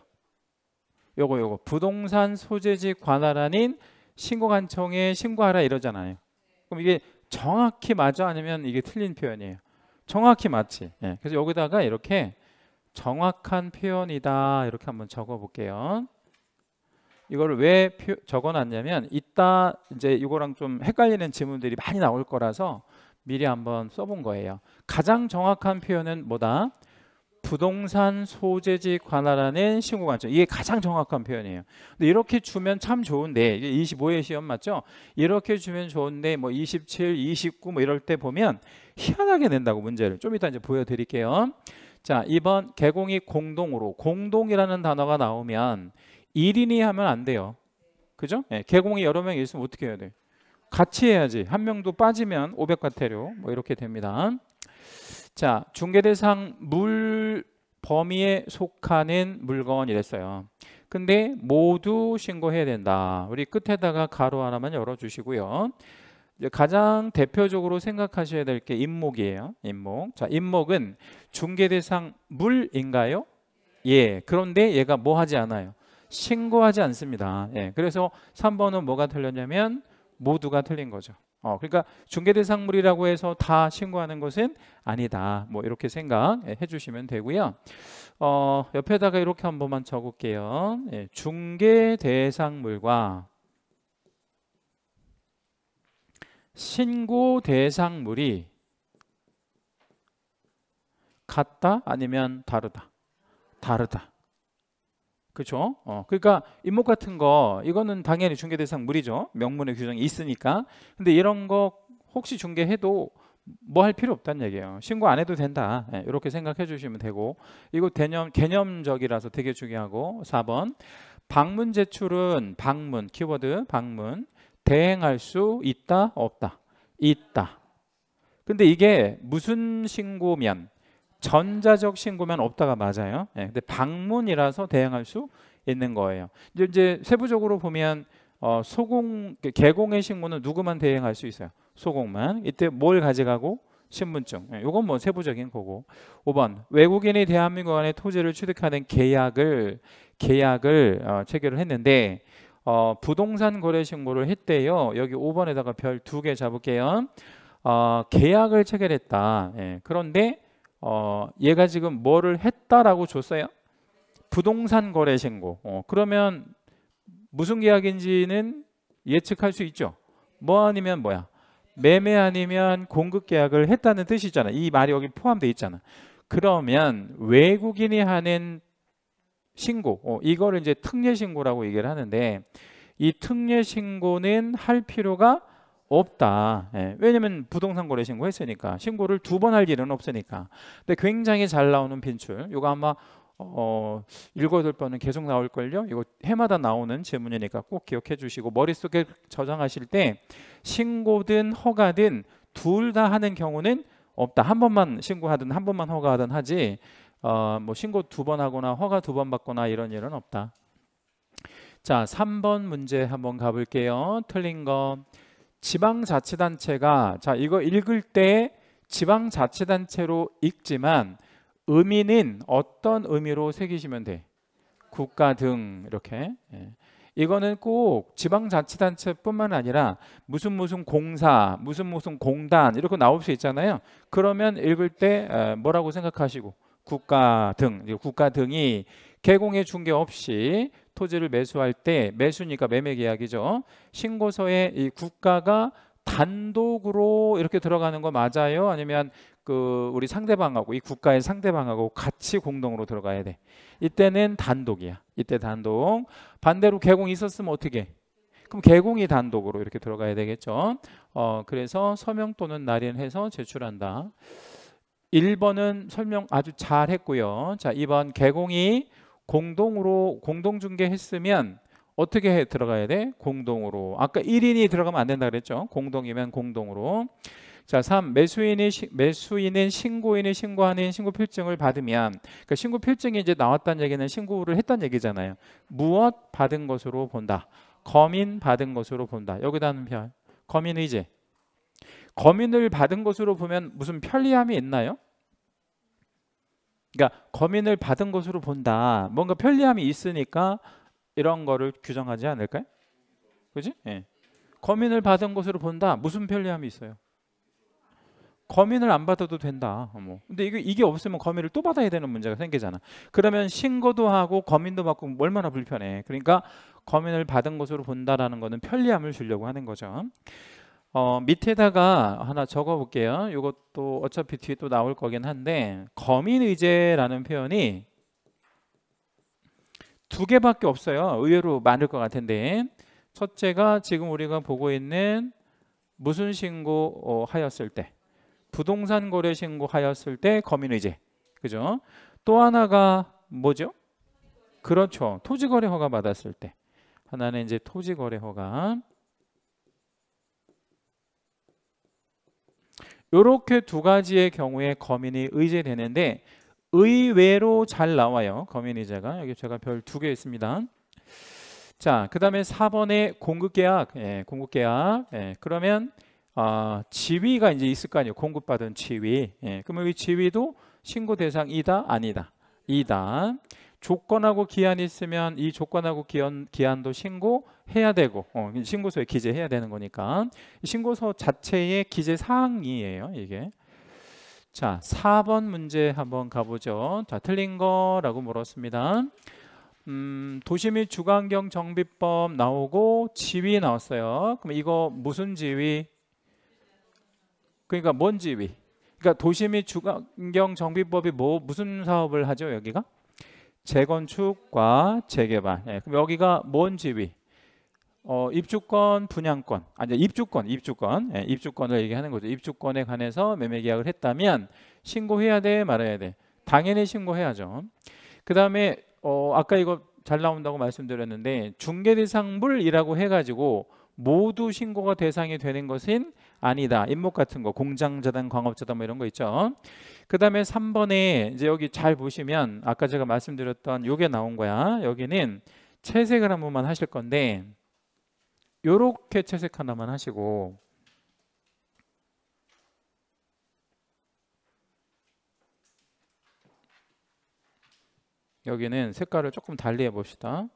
A: 요거 요거 부동산 소재지 관할 아닌 신고관청에 신고하라 이러잖아요 그럼 이게 정확히 맞아 아니면 이게 틀린 표현이에요 정확히 맞지 예. 그래서 여기다가 이렇게 정확한 표현이다 이렇게 한번 적어 볼게요 이걸 왜 표, 적어놨냐면 이따 이제 이거랑 좀 헷갈리는 질문들이 많이 나올 거라서 미리 한번 써본 거예요 가장 정확한 표현은 뭐다? 부동산 소재지 관할하는 신고 관청 이게 가장 정확한 표현이에요 근데 이렇게 주면 참 좋은데 이게 25회 시험 맞죠 이렇게 주면 좋은데 뭐 27, 29뭐 이럴 때 보면 희한하게 낸다고 문제를 좀 이따 이제 보여드릴게요 자, 이번 개공이 공동으로 공동이라는 단어가 나오면 1인이 하면 안 돼요. 그죠? 네, 개공이 여러 명이 있으면 어떻게 해야 돼? 같이 해야지. 한 명도 빠지면 500과태료 뭐 이렇게 됩니다. 자, 중개대상 물 범위에 속하는 물건이랬어요. 근데 모두 신고해야 된다. 우리 끝에다가 가로 하나만 열어주시고요. 가장 대표적으로 생각하셔야 될 게 임목이에요. 임목. 자, 임목은 중개 대상 물인가요? 예. 그런데 얘가 뭐 하지 않아요? 신고하지 않습니다. 예. 그래서 3번은 뭐가 틀렸냐면 모두가 틀린 거죠. 어, 그러니까 중개 대상물이라고 해서 다 신고하는 것은 아니다. 뭐 이렇게 생각해 예, 주시면 되고요. 어, 옆에다가 이렇게 한 번만 적을게요. 예, 중개 대상물과 신고 대상물이 같다 아니면 다르다 다르다 그렇죠 어, 그러니까 임목 같은 거 이거는 당연히 중개 대상물이죠 명문의 규정이 있으니까 근데 이런 거 혹시 중개해도 뭐 할 필요 없다는 얘기예요 신고 안 해도 된다 네, 이렇게 생각해 주시면 되고 이거 개념, 개념적이라서 되게 중요하고 4번 방문 제출은 방문 키워드 방문 대행할 수 있다 없다 있다 근데 이게 무슨 신고면 전자적 신고면 없다가 맞아요 예, 근데 방문이라서 대행할 수 있는 거예요 이제, 이제 세부적으로 보면 어, 소공 개공의 신고는 누구만 대행할 수 있어요 소공만 이때 뭘 가져가고 신분증 예, 이건 뭐 세부적인 거고 5번 외국인이 대한민국 안에 토지를 취득하는 계약을 계약을 어, 체결을 했는데 어, 부동산 거래 신고를 했대요. 여기 5번에다가 별 두 개 잡을게요. 어, 계약을 체결했다. 예, 그런데 어, 얘가 지금 뭐를 했다라고 줬어요? 부동산 거래 신고. 어, 그러면 무슨 계약인지는 예측할 수 있죠. 뭐 아니면 뭐야? 매매 아니면 공급 계약을 했다는 뜻이잖아. 이 말이 여기 포함되어 있잖아. 그러면 외국인이 하는 신고 어, 이걸 이제 특례 신고라고 얘기를 하는데 이 특례 신고는 할 필요가 없다. 예, 왜냐면 부동산 거래 신고했으니까 신고를 두 번 할 일은 없으니까. 근데 굉장히 잘 나오는 빈출. 이거 아마 어, 어, 읽어둘 번은 계속 나올걸요. 이거 해마다 나오는 질문이니까 꼭 기억해 주시고 머릿속에 저장하실 때 신고든 허가든 둘 다 하는 경우는 없다. 한 번만 신고하든 한 번만 허가하든 하지 어, 뭐 신고 두 번 하거나 허가 두 번 받거나 이런 일은 없다. 자, 3번 문제 한번 가볼게요. 틀린 거. 지방자치단체가 자 이거 읽을 때 지방자치단체로 읽지만 의미는 어떤 의미로 새기시면 돼. 국가 등 이렇게. 예. 이거는 꼭 지방자치단체뿐만 아니라 무슨 무슨 공사, 무슨 무슨 공단 이렇게 나올 수 있잖아요. 그러면 읽을 때 뭐라고 생각하시고 국가 등 국가 등이 개공의 중개 없이 토지를 매수할 때 매수니까 매매 계약이죠. 신고서에 이 국가가 단독으로 이렇게 들어가는 거 맞아요? 아니면 그 우리 상대방하고 이 국가의 상대방하고 같이 공동으로 들어가야 돼. 이때는 단독이야. 이때 단독. 반대로 개공 있었으면 어떻게? 그럼 개공이 단독으로 이렇게 들어가야 되겠죠. 어 그래서 서명 또는 날인해서 제출한다. 1번은 설명 아주 잘 했고요. 자, 2번 개공이 공동으로 공동 중개했으면 어떻게 들어가야 돼? 공동으로. 아까 1인이 들어가면 안 된다 그랬죠. 공동이면 공동으로. 자, 3. 매수인이 매수인은 신고인이 신고하는 신고 필증을 받으면 그러니까 신고 필증이 이제 나왔다는 얘기는 신고를 했다는 얘기잖아요. 무엇 받은 것으로 본다. 검인 받은 것으로 본다. 여기다 하는 표 검인 의제. 거민을 받은 것으로 보면 무슨 편리함이 있나요? 그러니까 거민을 받은 것으로 본다. 뭔가 편리함이 있으니까 이런 거를 규정하지 않을까요? 그지? 예. 거민을 받은 것으로 본다. 무슨 편리함이 있어요? 거민을 안 받아도 된다. 뭐. 근데 이게, 이게 없으면 거민을 또 받아야 되는 문제가 생기잖아. 그러면 신고도 하고 거민도 받고 얼마나 불편해. 그러니까 거민을 받은 것으로 본다라는 거는 편리함을 주려고 하는 거죠. 어, 밑에다가 하나 적어 볼게요. 이것도 어차피 뒤에 또 나올 거긴 한데 거민 의제라는 표현이 두 개밖에 없어요. 의외로 많을 것 같은데 첫째가 지금 우리가 보고 있는 무슨 신고하였을 어, 때 부동산 거래 신고하였을 때 거민 의제 그죠? 또 하나가 뭐죠? 그렇죠. 토지 거래 허가 받았을 때 하나는 이제 토지 거래 허가 이렇게 두 가지의 경우에 거민이 의제되는데 의외로 잘 나와요. 거민의제가 여기 제가 별 두 개 있습니다. 자, 그 다음에 4번에 공급계약, 예, 공급계약. 예, 그러면 아, 지위가 이제 있을 거 아니에요. 공급받은 지위. 예, 그러면 이 지위도 신고 대상이다, 아니다. 이다. 조건하고 기한이 있으면 이 조건하고 기한, 기한도 신고 해야 되고 어, 신고서에 기재해야 되는 거니까 신고서 자체의 기재 사항이에요 이게 자 4번 문제 한번 가보죠 자 틀린 거라고 물었습니다 음, 도시 및 주간경 정비법 나오고 지위 나왔어요 그럼 이거 무슨 지위 그러니까 뭔 지위 그러니까 도시 및 주간경 정비법이 뭐 무슨 사업을 하죠 여기가 재건축과 재개발 예, 그럼 여기가 뭔 지위 어, 입주권, 분양권, 아니 입주권, 입주권, 예, 입주권을 얘기하는 거죠. 입주권에 관해서 매매 계약을 했다면 신고해야 돼, 말아야 돼. 당연히 신고해야죠. 그 다음에 어, 아까 이거 잘 나온다고 말씀드렸는데 중개 대상물이라고 해가지고 모두 신고가 대상이 되는 것은 아니다. 임목 같은 거, 공장자단, 광업자단 뭐 이런 거 있죠. 그 다음에 3번에 이제 여기 잘 보시면 아까 제가 말씀드렸던 요게 나온 거야. 여기는 채색을 한 번만 하실 건데 요렇게 채색 하나만 하시고 여기는 색깔을 조금 달리 해봅시다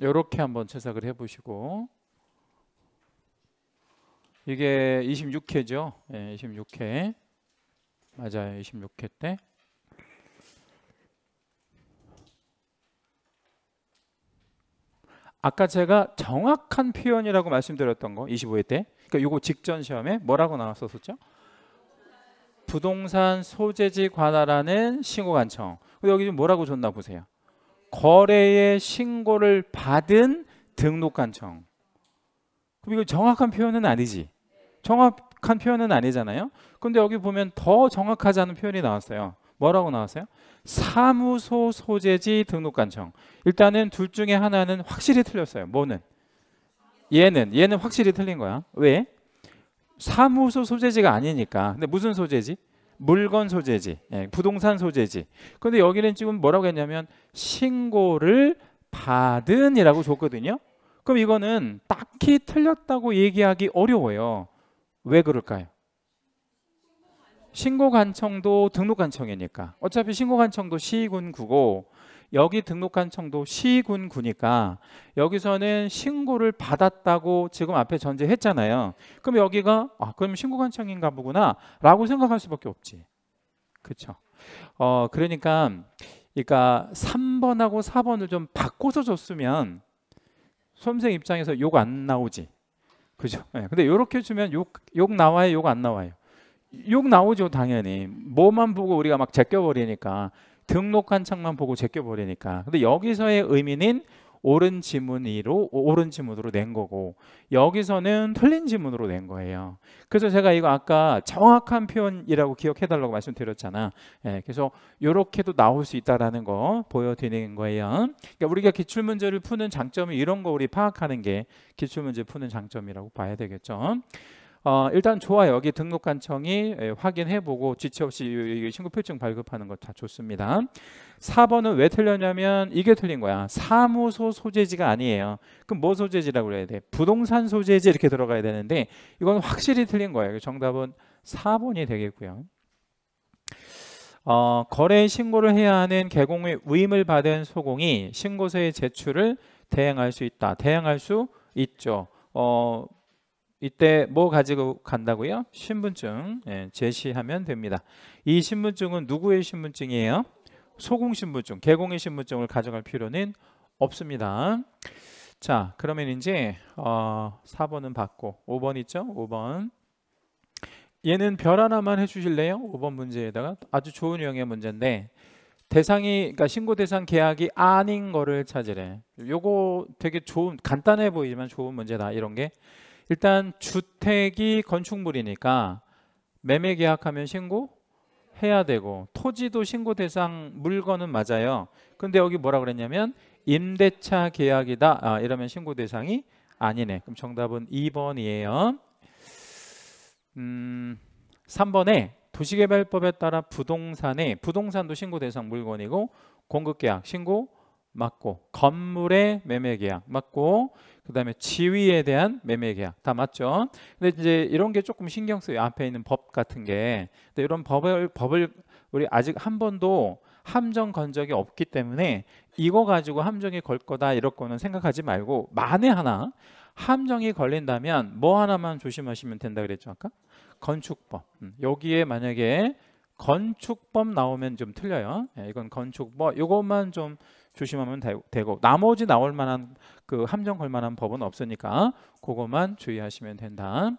A: 요렇게 한번 채색을 해보시고 이게 26회죠 네, 26회 맞아요 26회 때 아까 제가 정확한 표현이라고 말씀드렸던 거 25회 때 그러니까 요거 직전 시험에 뭐라고 나왔었었죠? 부동산 소재지 관할하는 신고 관청 여기 좀 뭐라고 줬나 보세요 거래의 신고를 받은 등록 관청 그럼 이거 정확한 표현은 아니지 정확한 표현은 아니잖아요 근데 여기 보면 더 정확하지 않은 표현이 나왔어요 뭐라고 나왔어요? 사무소 소재지 등록 관청 일단은 둘 중에 하나는 확실히 틀렸어요. 뭐는? 얘는 얘는 확실히 틀린 거야. 왜? 사무소 소재지가 아니니까. 근데 무슨 소재지? 물건 소재지, 예, 부동산 소재지. 근데 여기는 지금 뭐라고 했냐면 신고를 받은이라고 줬거든요. 그럼 이거는 딱히 틀렸다고 얘기하기 어려워요. 왜 그럴까요? 신고간청도 등록간청이니까 어차피 신고간청도 시군구고 여기 등록간청도 시군구니까 여기서는 신고를 받았다고 지금 앞에 전제했잖아요 그럼 여기가 아 그럼 신고간청인가 보구나 라고 생각할 수밖에 없지 그쵸 어 그러니까 그러니까 3번하고 4번을 좀 바꿔서 줬으면 수생 입장에서 욕 안 나오지 그죠? 네. 근데 이렇게 주면 욕, 욕 나와요? 욕 안 나와요? 욕 나오죠 당연히 뭐만 보고 우리가 막 제껴버리니까 등록한 창만 보고 제껴버리니까 근데 여기서의 의미는 옳은 지문으로 옳은 지문으로 낸 거고 여기서는 틀린 지문으로 낸 거예요. 그래서 제가 이거 아까 정확한 표현이라고 기억해 달라고 말씀드렸잖아. 예, 그래서 이렇게도 나올 수 있다라는 거 보여드리는 거예요. 그러니까 우리가 기출 문제를 푸는 장점이 이런 거 우리 파악하는 게 기출 문제 푸는 장점이라고 봐야 되겠죠. 어, 일단 좋아요. 여기 등록관청이 예, 확인해보고 지체 없이 신고 필증 발급하는 것다 좋습니다. 4번은 왜 틀렸냐면 이게 틀린 거야. 사무소 소재지가 아니에요. 그럼 뭐 소재지라고 해야 돼? 부동산 소재지 이렇게 들어가야 되는데 이건 확실히 틀린 거예요. 정답은 4번이 되겠고요. 어, 거래 신고를 해야 하는 개공의 위임을 받은 소공이 신고서의 제출을 대행할 수 있다. 대행할 수 있죠. 어, 이때 뭐 가지고 간다고요? 신분증 예, 제시하면 됩니다. 이 신분증은 누구의 신분증이에요? 소공 신분증, 개공의 신분증을 가져갈 필요는 없습니다. 자, 그러면 이제 어, 4번은 받고 5번 있죠? 5번 얘는 별 하나만 해주실래요? 5번 문제에다가 아주 좋은 유형의 문제인데 대상이 그러니까 신고 대상 계약이 아닌 거를 찾으래. 요거 되게 좋은 간단해 보이지만 좋은 문제다 이런 게 일단 주택이 건축물이니까 매매 계약하면 신고 해야 되고 토지도 신고 대상 물건은 맞아요. 근데 여기 뭐라 그랬냐면 임대차 계약이다. 아, 이러면 신고 대상이 아니네. 그럼 정답은 2번이에요. 음, 3번에 도시개발법에 따라 부동산에 부동산도 신고 대상 물건이고 공급계약 신고 맞고 건물의 매매계약 맞고 그다음에 지위에 대한 매매 계약 다 맞죠? 근데 이제 이런 게 조금 신경 쓰여 앞에 있는 법 같은 게 근데 이런 법을 법을 우리 아직 한 번도 함정 건 적이 없기 때문에 이거 가지고 함정이 걸 거다 이럴 거는 생각하지 말고 만에 하나 함정이 걸린다면 뭐 하나만 조심하시면 된다 그랬죠 아까 건축법 음, 여기에 만약에 건축법 나오면 좀 틀려요 예, 이건 건축법 이것만 좀 조심하면 되, 고 나머지 나올 만한 그 함정 걸 만한 법은 없으니까 그것만 주의하시면 된다.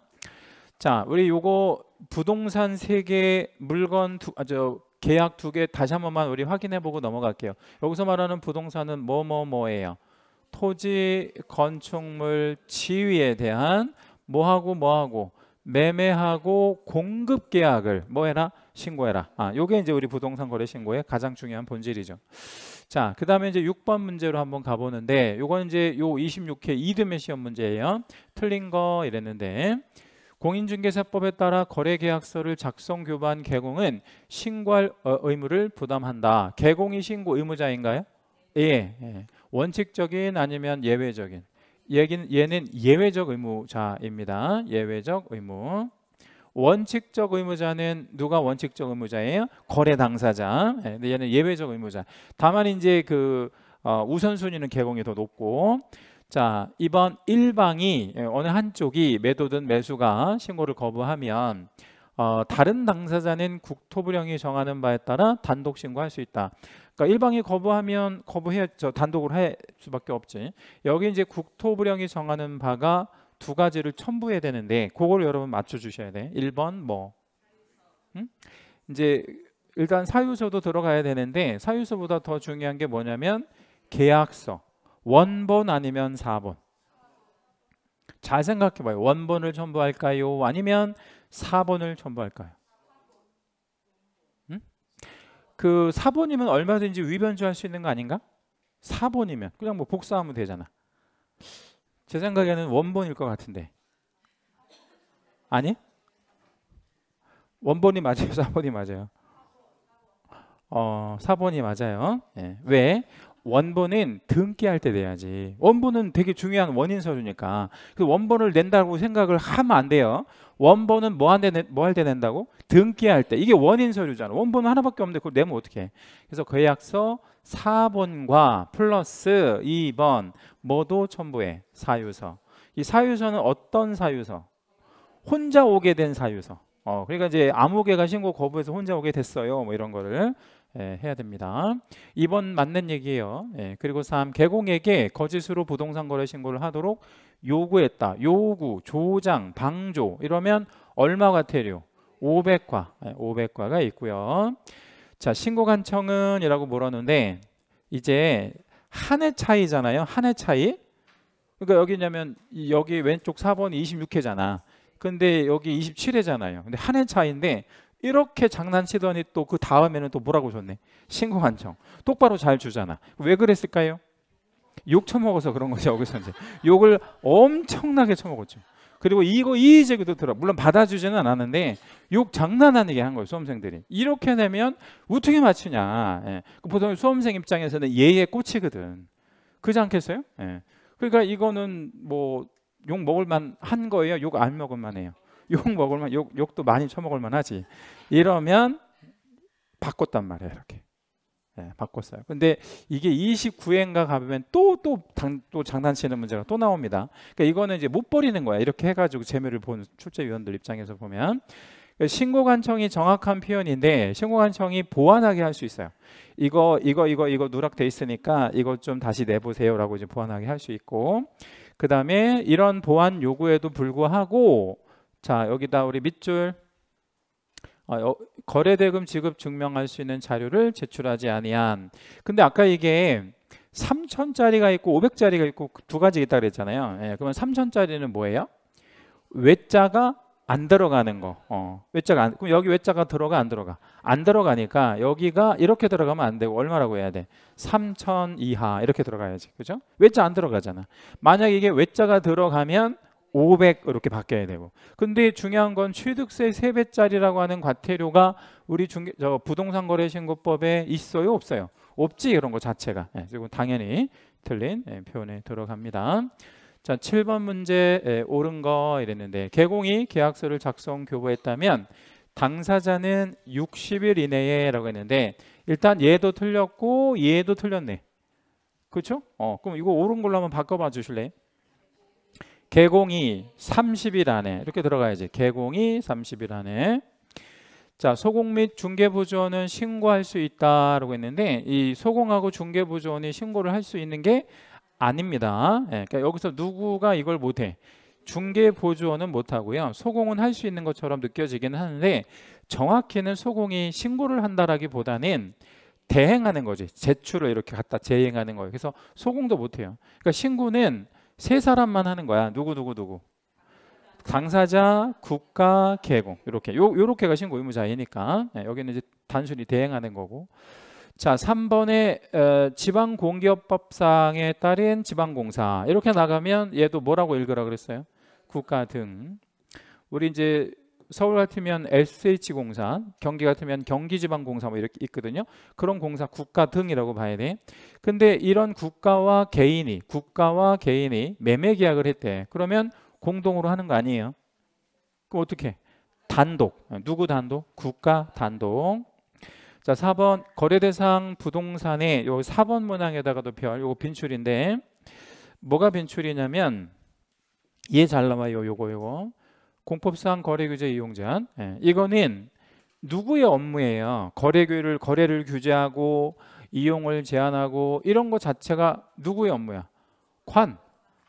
A: 자, 우리 요거 부동산 세 개 물건 두, 아, 저 계약 두 개 다시 한 번만 우리 확인해 보고 넘어갈게요. 여기서 말하는 부동산은 뭐 뭐뭐예요. 토지, 건축물, 지위에 대한 뭐하고 뭐하고 매매하고 공급 계약을 뭐해라 신고해라. 아, 요게 이제 우리 부동산 거래 신고의 가장 중요한 본질이죠. 자, 그 다음에 이제 6번 문제로 한번 가보는데 요건 이제 요 26회 이듬해 시험 문제예요. 틀린 거 이랬는데 공인중개사법에 따라 거래계약서를 작성 교반 개공은 신고할 어, 의무를 부담한다. 개공이 신고 의무자인가요? 예. 예. 원칙적인 아니면 예외적인. 얘는 예외적 의무자입니다. 예외적 의무. 원칙적 의무자는 누가 원칙적 의무자예요? 거래 당사자. 예, 근데 얘는 예외적 의무자. 다만 이제 그 어, 우선순위는 개공이 더 높고 자 이번 일방이 예, 어느 한쪽이 매도든 매수가 신고를 거부하면 어, 다른 당사자는 국토부령이 정하는 바에 따라 단독 신고할 수 있다. 그러니까 일방이 거부하면 거부해야 단독으로 할 수밖에 없지. 여기 이제 국토부령이 정하는 바가 두 가지를 첨부해야 되는데 그걸 여러분 맞춰 주셔야 돼. 1번 뭐? 응? 이제 일단 사유서도 들어가야 되는데 사유서보다 더 중요한 게 뭐냐면 계약서. 원본 아니면 4번. 잘 생각해 봐요. 원본을 첨부할까요? 아니면 4번을 첨부할까요? 그 4번이면 얼마든지 위변조할 수 있는 거 아닌가? 4번이면 그냥 뭐 복사하면 되잖아. 제 생각에는 원본일 것 같은데. 아니? 원본이 맞아요. 4번이 [laughs] 맞아요. 어, 4번이 맞아요. 네. 왜? 원본은 등기할 때 내야지. 원본은 되게 중요한 원인 서류니까. 그 원본을 낸다고 생각을 하면 안 돼요. 원본은 뭐 할때 뭐 낸다고? 등기할 때. 이게 원인 서류잖아. 원본은 하나밖에 없는데 그걸 내면 어떻게 해? 그래서 계약서, 4번과 플러스 2번 뭐도 첨부해 사유서 이 사유서는 어떤 사유서? 혼자 오게 된 사유서 어, 그러니까 이제 아무개가 신고 거부해서 혼자 오게 됐어요. 뭐 이런 거를 예, 해야 됩니다. 2번 맞는 얘기예요. 예, 그리고 3 개공에게 거짓으로 부동산 거래 신고를 하도록 요구했다. 요구, 조장, 방조 이러면 얼마 과태료? 500과, 500과가 있고요. 자 신고간 청은이라고 물었는데 이제 한해 차이잖아요. 한해 차이. 그러니까 여기냐면 여기 왼쪽 4번이 26회잖아. 근데 여기 27회잖아요. 근데 한해 차인데 이 이렇게 장난치더니 또 그 다음에는 또 뭐라고 줬네? 신고 한청. 똑바로 잘 주잖아. 왜 그랬을까요? 욕 처먹어서 그런 거죠. 여기서 이제 욕을 엄청나게 처먹었죠. 그리고 이거 이의제기도 들어. 물론 받아주지는 않았는데 욕 장난 아니게 한 거예요. 수험생들이. 이렇게 되면 어떻게 맞추냐. 예. 그 보통 수험생 입장에서는 예의 꽃이거든. 그지 않겠어요? 예. 그러니까 이거는 뭐 욕 먹을만 한 거예요. 욕 안 먹을만 해요. 욕 먹을만 욕 욕도 많이 처먹을만 하지. 이러면 바꿨단 말이에요. 이렇게. 예, 바꿨어요. 근데 이게 29회인가 가면 또또또 장난치는 문제가 또 나옵니다. 그러니까 이거는 이제 못 버리는 거야. 이렇게 해가지고 재미를 본 출제위원들 입장에서 보면 그러니까 신고관청이 정확한 표현인데 신고관청이 보완하게 할 수 있어요. 이거 이거 이거 이거 누락돼 있으니까 이거 좀 다시 내보세요라고 이제 보완하게 할 수 있고 그 다음에 이런 보완 요구에도 불구하고 자 여기다 우리 밑줄 어, 어, 거래대금 지급 증명할 수 있는 자료를 제출하지 아니한. 근데 아까 이게 3천짜리가 있고 500짜리가 있고 그 두 가지 있다 그랬잖아요. 예, 그러면 3천짜리는 뭐예요? 외자가 안 들어가는 거. 어. 외자가 안, 그럼 여기 외자가 들어가 안 들어가? 안 들어가니까 여기가 이렇게 들어가면 안 되고 얼마라고 해야 돼? 3천 이하 이렇게 들어가야지. 그죠? 외자 안 들어가잖아. 만약 이게 외자가 들어가면 500 이렇게 바뀌어야 되고 근데 중요한 건 취득세 3배짜리라고 하는 과태료가 우리 중개, 저 부동산 거래 신고법에 있어요 없어요 없지 이런 거 자체가 예, 그리고 당연히 틀린 예, 표현에 들어갑니다 자 7번 문제 예, 옳은 거 이랬는데 개공이 계약서를 작성 교부했다면 당사자는 60일 이내에 라고 했는데 일단 얘도 틀렸고 얘도 틀렸네 그렇죠? 어, 그럼 이거 옳은 걸로 한번 바꿔봐 주실래요? 개공이 30일 안에 이렇게 들어가야지. 개공이 30일 안에 자 소공 및 중개부조원은 신고할 수 있다라고 했는데 이 소공하고 중개부조원이 신고를 할 수 있는 게 아닙니다. 예, 그러니까 여기서 누구가 이걸 못해? 중개보조원은 못하고요. 소공은 할 수 있는 것처럼 느껴지긴 하는데 정확히는 소공이 신고를 한다라기보다는 대행하는 거지. 제출을 이렇게 갖다 재행하는 거예요. 그래서 소공도 못해요. 그러니까 신고는 세 사람만 하는 거야. 누구 누구 누구. 당사자, 국가, 개공 이렇게 요 요렇게가 신고 의무자이니까 네, 여기는 이제 단순히 대행하는 거고. 자, 3번에 어, 지방공기업법상에 따른 지방공사 이렇게 나가면 얘도 뭐라고 읽으라 그랬어요? 국가 등. 우리 이제 서울 같으면 SH공사, 경기 같으면 경기지방공사 뭐 이렇게 있거든요. 그런 공사 국가 등이라고 봐야 돼. 근데 이런 국가와 개인이 국가와 개인이 매매 계약을 했대. 그러면 공동으로 하는 거 아니에요. 그럼 어떻게? 단독. 누구 단독? 국가 단독. 자, 4번 거래 대상 부동산의 요 4번 문항에다가도 별 요거 빈출인데 뭐가 빈출이냐면 얘 잘 나와요. 요거 요거. 공법상 거래규제 이용 제한 예. 이거는 누구의 업무예요? 거래를 거래를 규제하고 이용을 제한하고 이런 거 자체가 누구의 업무야? 관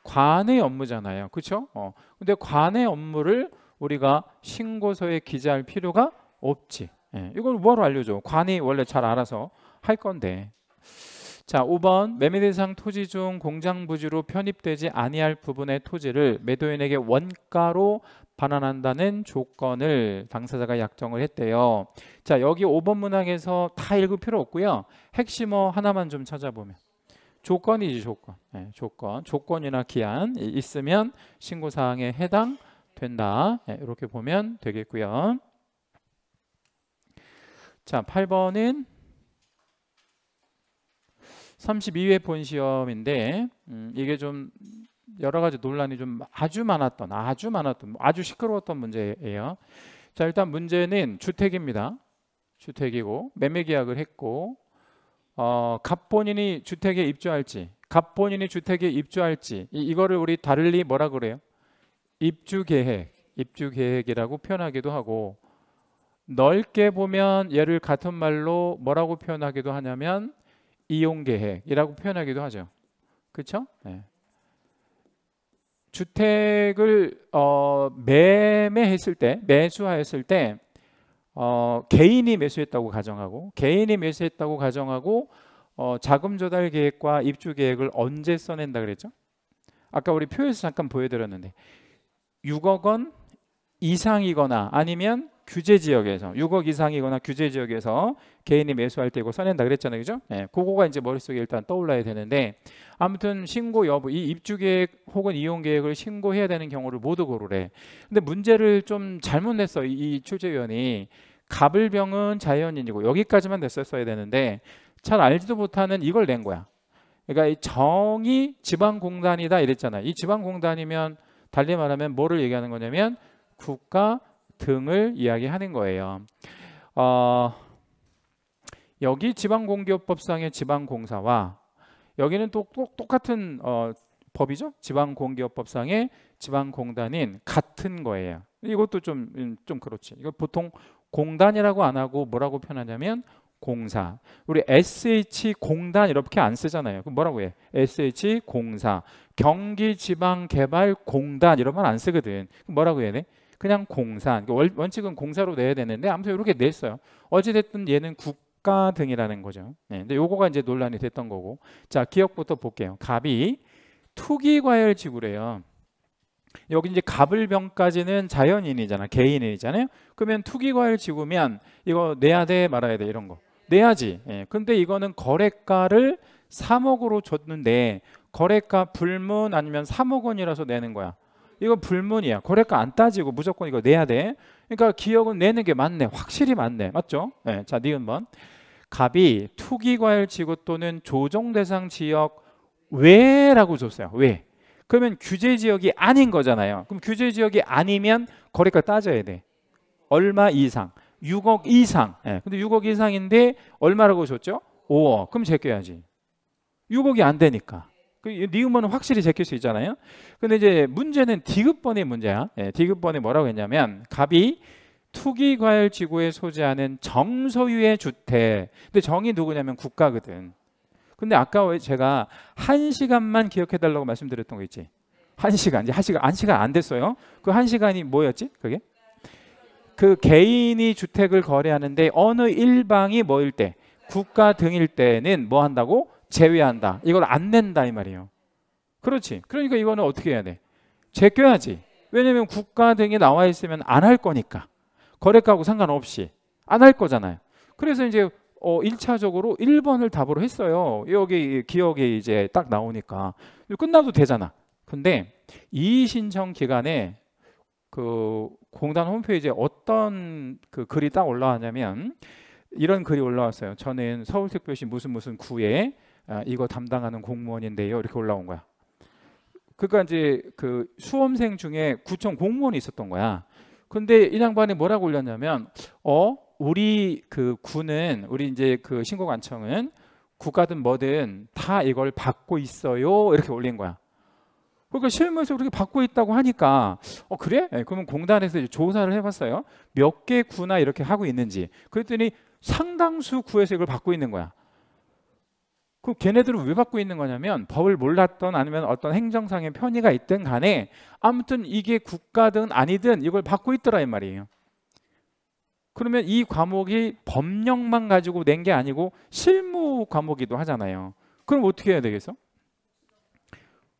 A: 관의 업무잖아요. 그렇죠? 어. 근데 관의 업무를 우리가 신고서에 기재할 필요가 없지. 예. 이걸 뭐로 알려줘? 관이 원래 잘 알아서 할 건데. 자, 5번 매매 대상 토지 중 공장 부지로 편입되지 아니할 부분의 토지를 매도인에게 원가로 반환한다는 조건을 당사자가 약정을 했대요. 자, 여기 5번 문항에서 다 읽을 필요 없고요. 핵심어 하나만 좀 찾아보면 조건이지 조건. 네, 조건. 조건이나 기한 있으면 신고 사항에 해당 된다. 네, 이렇게 보면 되겠고요. 자, 8번은 32회 본 시험인데 음, 이게 좀 여러 가지 논란이 좀 아주 많았던 아주 많았던 뭐 아주 시끄러웠던 문제예요. 자 일단 문제는 주택입니다. 주택이고 매매 계약을 했고 어, 갑 본인이 주택에 입주할지 갑 본인이 주택에 입주할지 이, 이거를 우리 다를리 뭐라 그래요? 입주 계획 입주 계획이라고 표현하기도 하고 넓게 보면 얘를 같은 말로 뭐라고 표현하기도 하냐면 이용 계획이라고 표현하기도 하죠. 그렇죠? 네. 주택을 어, 매매했을 때 매수하였을 때 어, 개인이 매수했다고 가정하고 개인이 매수했다고 가정하고 어, 자금 조달 계획과 입주 계획을 언제 써낸다 그랬죠? 아까 우리 표에서 잠깐 보여드렸는데 6억 원 이상이거나 아니면 규제 지역에서 6억 이상이거나 규제 지역에서 개인이 매수할 때 이거 써낸다 그랬잖아요. 그죠? 예, 그거가 이제 머릿속에 일단 떠올라야 되는데 아무튼 신고 여부 이 입주 계획 혹은 이용 계획을 신고해야 되는 경우를 모두 고르래. 근데 문제를 좀 잘못 냈어. 이, 이 출제위원이 갑을병은 자연인이고 여기까지만 냈었어야 되는데 잘 알지도 못하는 이걸 낸 거야. 그러니까 이 정이 지방공단이다 이랬잖아. 이 지방공단이면 달리 말하면 뭐를 얘기하는 거냐면 국가 등을 이야기하는 거예요. 어, 여기 지방공기업법상의 지방공사와 여기는 또 똑같은 어, 법이죠. 지방공기업법상의 지방공단인 같은 거예요. 이것도 좀좀 음, 좀 그렇지. 이거 보통 공단이라고 안 하고 뭐라고 표현하냐면 공사. 우리 SH 공단 이렇게 안 쓰잖아요. 그럼 뭐라고 해? SH 공사. 경기지방개발공단 이러면 안 쓰거든. 뭐라고 해야 돼? 그냥 공사. 그러니까 원칙은 공사로 내야 되는데 아무튼 이렇게 냈어요. 어찌됐든 얘는 국가 등이라는 거죠. 네, 근데 요거가 이제 논란이 됐던 거고. 자, 기억부터 볼게요. 갑이 투기과열 지구래요. 여기 이제 갑을병까지는 자연인이잖아. 개인이잖아요. 그러면 투기과열 지구면 이거 내야 돼 말아야 돼 이런 거. 내야지. 예. 근데 이거는 거래가를 3억으로 줬는데 거래가 불문 아니면 3억 원이라서 내는 거야. 이거 불문이야. 거래가 안 따지고 무조건 이거 내야 돼. 그러니까 기억은 내는 게 맞네. 확실히 맞네. 맞죠? 네, 자, 니은 번. 갑이 투기과열 지구 또는 조정 대상 지역 외라고 줬어요. 왜? 그러면 규제 지역이 아닌 거잖아요. 그럼 규제 지역이 아니면 거래가 따져야 돼. 얼마 이상? 6억 이상. 예. 근데 6억 이상인데 얼마라고 줬죠? 5억. 그럼 제껴야지. 6억이 안 되니까. 그니음번은 확실히 제낄 수 있잖아요. 근데 이제 문제는 디귿번의 문제야. 예, 디귿번에 뭐라고 했냐면 갑이 투기과열 지구에 소재하는 정소유의 주택. 근데 정이 누구냐면 국가거든. 근데 아까 제가 한 시간만 기억해달라고 말씀드렸던 거 있지? 한 시간 이제 한 시간 한 시간 안 됐어요. 그 한 시간이 뭐였지? 그게 그 개인이 주택을 거래하는데 어느 일방이 뭐일 때 국가 등일 때는 뭐 한다고 제외한다. 이걸 안 낸다 이 말이에요. 그렇지. 그러니까 이거는 어떻게 해야 돼? 제껴야지. 왜냐하면 국가 등이 나와 있으면 안 할 거니까. 거래가하고 상관없이 안 할 거잖아요. 그래서 이제 어, 1차적으로 1번을 답으로 했어요. 여기 기억에 이제 딱 나오니까. 끝나도 되잖아. 근데 이 신청 기간에 그 공단 홈페이지에 어떤 그 글이 딱 올라왔냐면 이런 글이 올라왔어요. 저는 서울특별시 무슨 무슨 구에 아, 이거 담당하는 공무원인데요. 이렇게 올라온 거야. 그러니까 이제 그 수험생 중에 구청 공무원이 있었던 거야. 근데 이 양반이 뭐라고 올렸냐면 어 우리 그 군은 우리 이제 그 신고관청은 국가든 뭐든 다 이걸 받고 있어요 이렇게 올린 거야. 그러니까 실무에서 그렇게 받고 있다고 하니까 어 그래? 예, 그러면 공단에서 조사를 해봤어요. 몇 개 구나 이렇게 하고 있는지. 그랬더니 상당수 구에서 이걸 받고 있는 거야. 그럼 걔네들은 왜 받고 있는 거냐면 법을 몰랐던 아니면 어떤 행정상의 편의가 있든 간에 아무튼 이게 국가든 아니든 이걸 받고 있더라 이 말이에요. 그러면 이 과목이 법령만 가지고 낸 게 아니고 실무 과목이기도 하잖아요. 그럼 어떻게 해야 되겠어?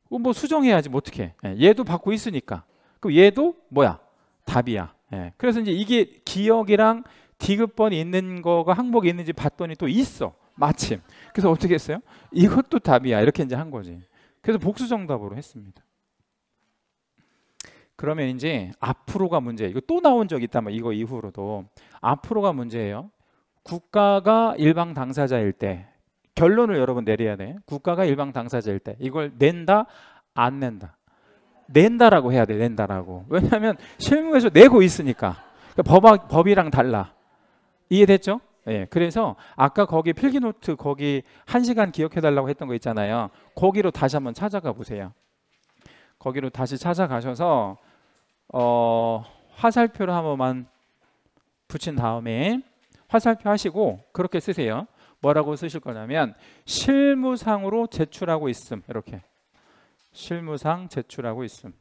A: 뭐 수정해야지 뭐 어떻게 해. 예, 얘도 받고 있으니까. 그럼 얘도 뭐야? 답이야. 예. 그래서 이제 이게 기억이랑 디귿번이 있는 거가 항목이 있는지 봤더니 또 있어. 마침. 그래서 어떻게 했어요? 이것도 답이야. 이렇게 이제 한 거지. 그래서 복수 정답으로 했습니다. 그러면 이제 앞으로가 문제. 이거 또 나온 적 있다면 이거 이후로도 앞으로가 문제예요. 국가가 일방 당사자일 때 결론을 여러분 내려야 돼. 국가가 일방 당사자일 때 이걸 낸다 안 낸다. 낸다라고 해야 돼. 낸다라고. 왜냐하면 실무에서 내고 있으니까 그러니까 법 법이랑 달라. 이해됐죠? 예, 그래서 아까 거기 필기 노트 거기 1 시간 기억해 달라고 했던 거 있잖아요. 거기로 다시 한번 찾아가 보세요. 거기로 다시 찾아가셔서 어, 화살표를 한 번만 붙인 다음에 화살표 하시고 그렇게 쓰세요. 뭐라고 쓰실 거냐면 실무상으로 제출하고 있음 이렇게 실무상 제출하고 있음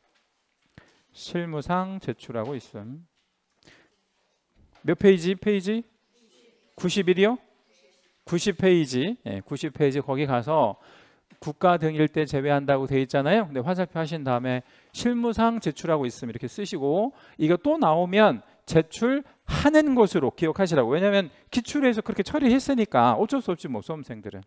A: 실무상 제출하고 있음 몇 페이지 페이지 90일이요? 90페이지, 90페이지 예, 거기 가서 국가 등일 때 제외한다고 돼 있잖아요. 근데 화살표 하신 다음에 실무상 제출하고 있음 이렇게 쓰시고 이거 또 나오면 제출하는 것으로 기억하시라고. 왜냐면 기출에서 그렇게 처리했으니까 어쩔 수 없지 뭐 수험생들은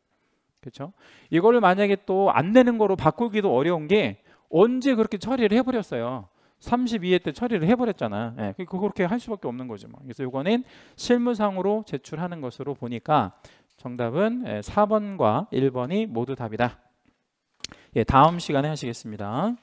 A: 그렇죠. 이거를 만약에 또 안 내는 거로 바꾸기도 어려운 게 언제 그렇게 처리를 해버렸어요. 32회 때 처리를 해버렸잖아. 예, 그, 그렇게 할 수밖에 없는 거죠. 뭐. 그래서 이거는 실무상으로 제출하는 것으로 보니까 정답은 4번과 예, 1번이 모두 답이다. 예, 다음 시간에 하시겠습니다.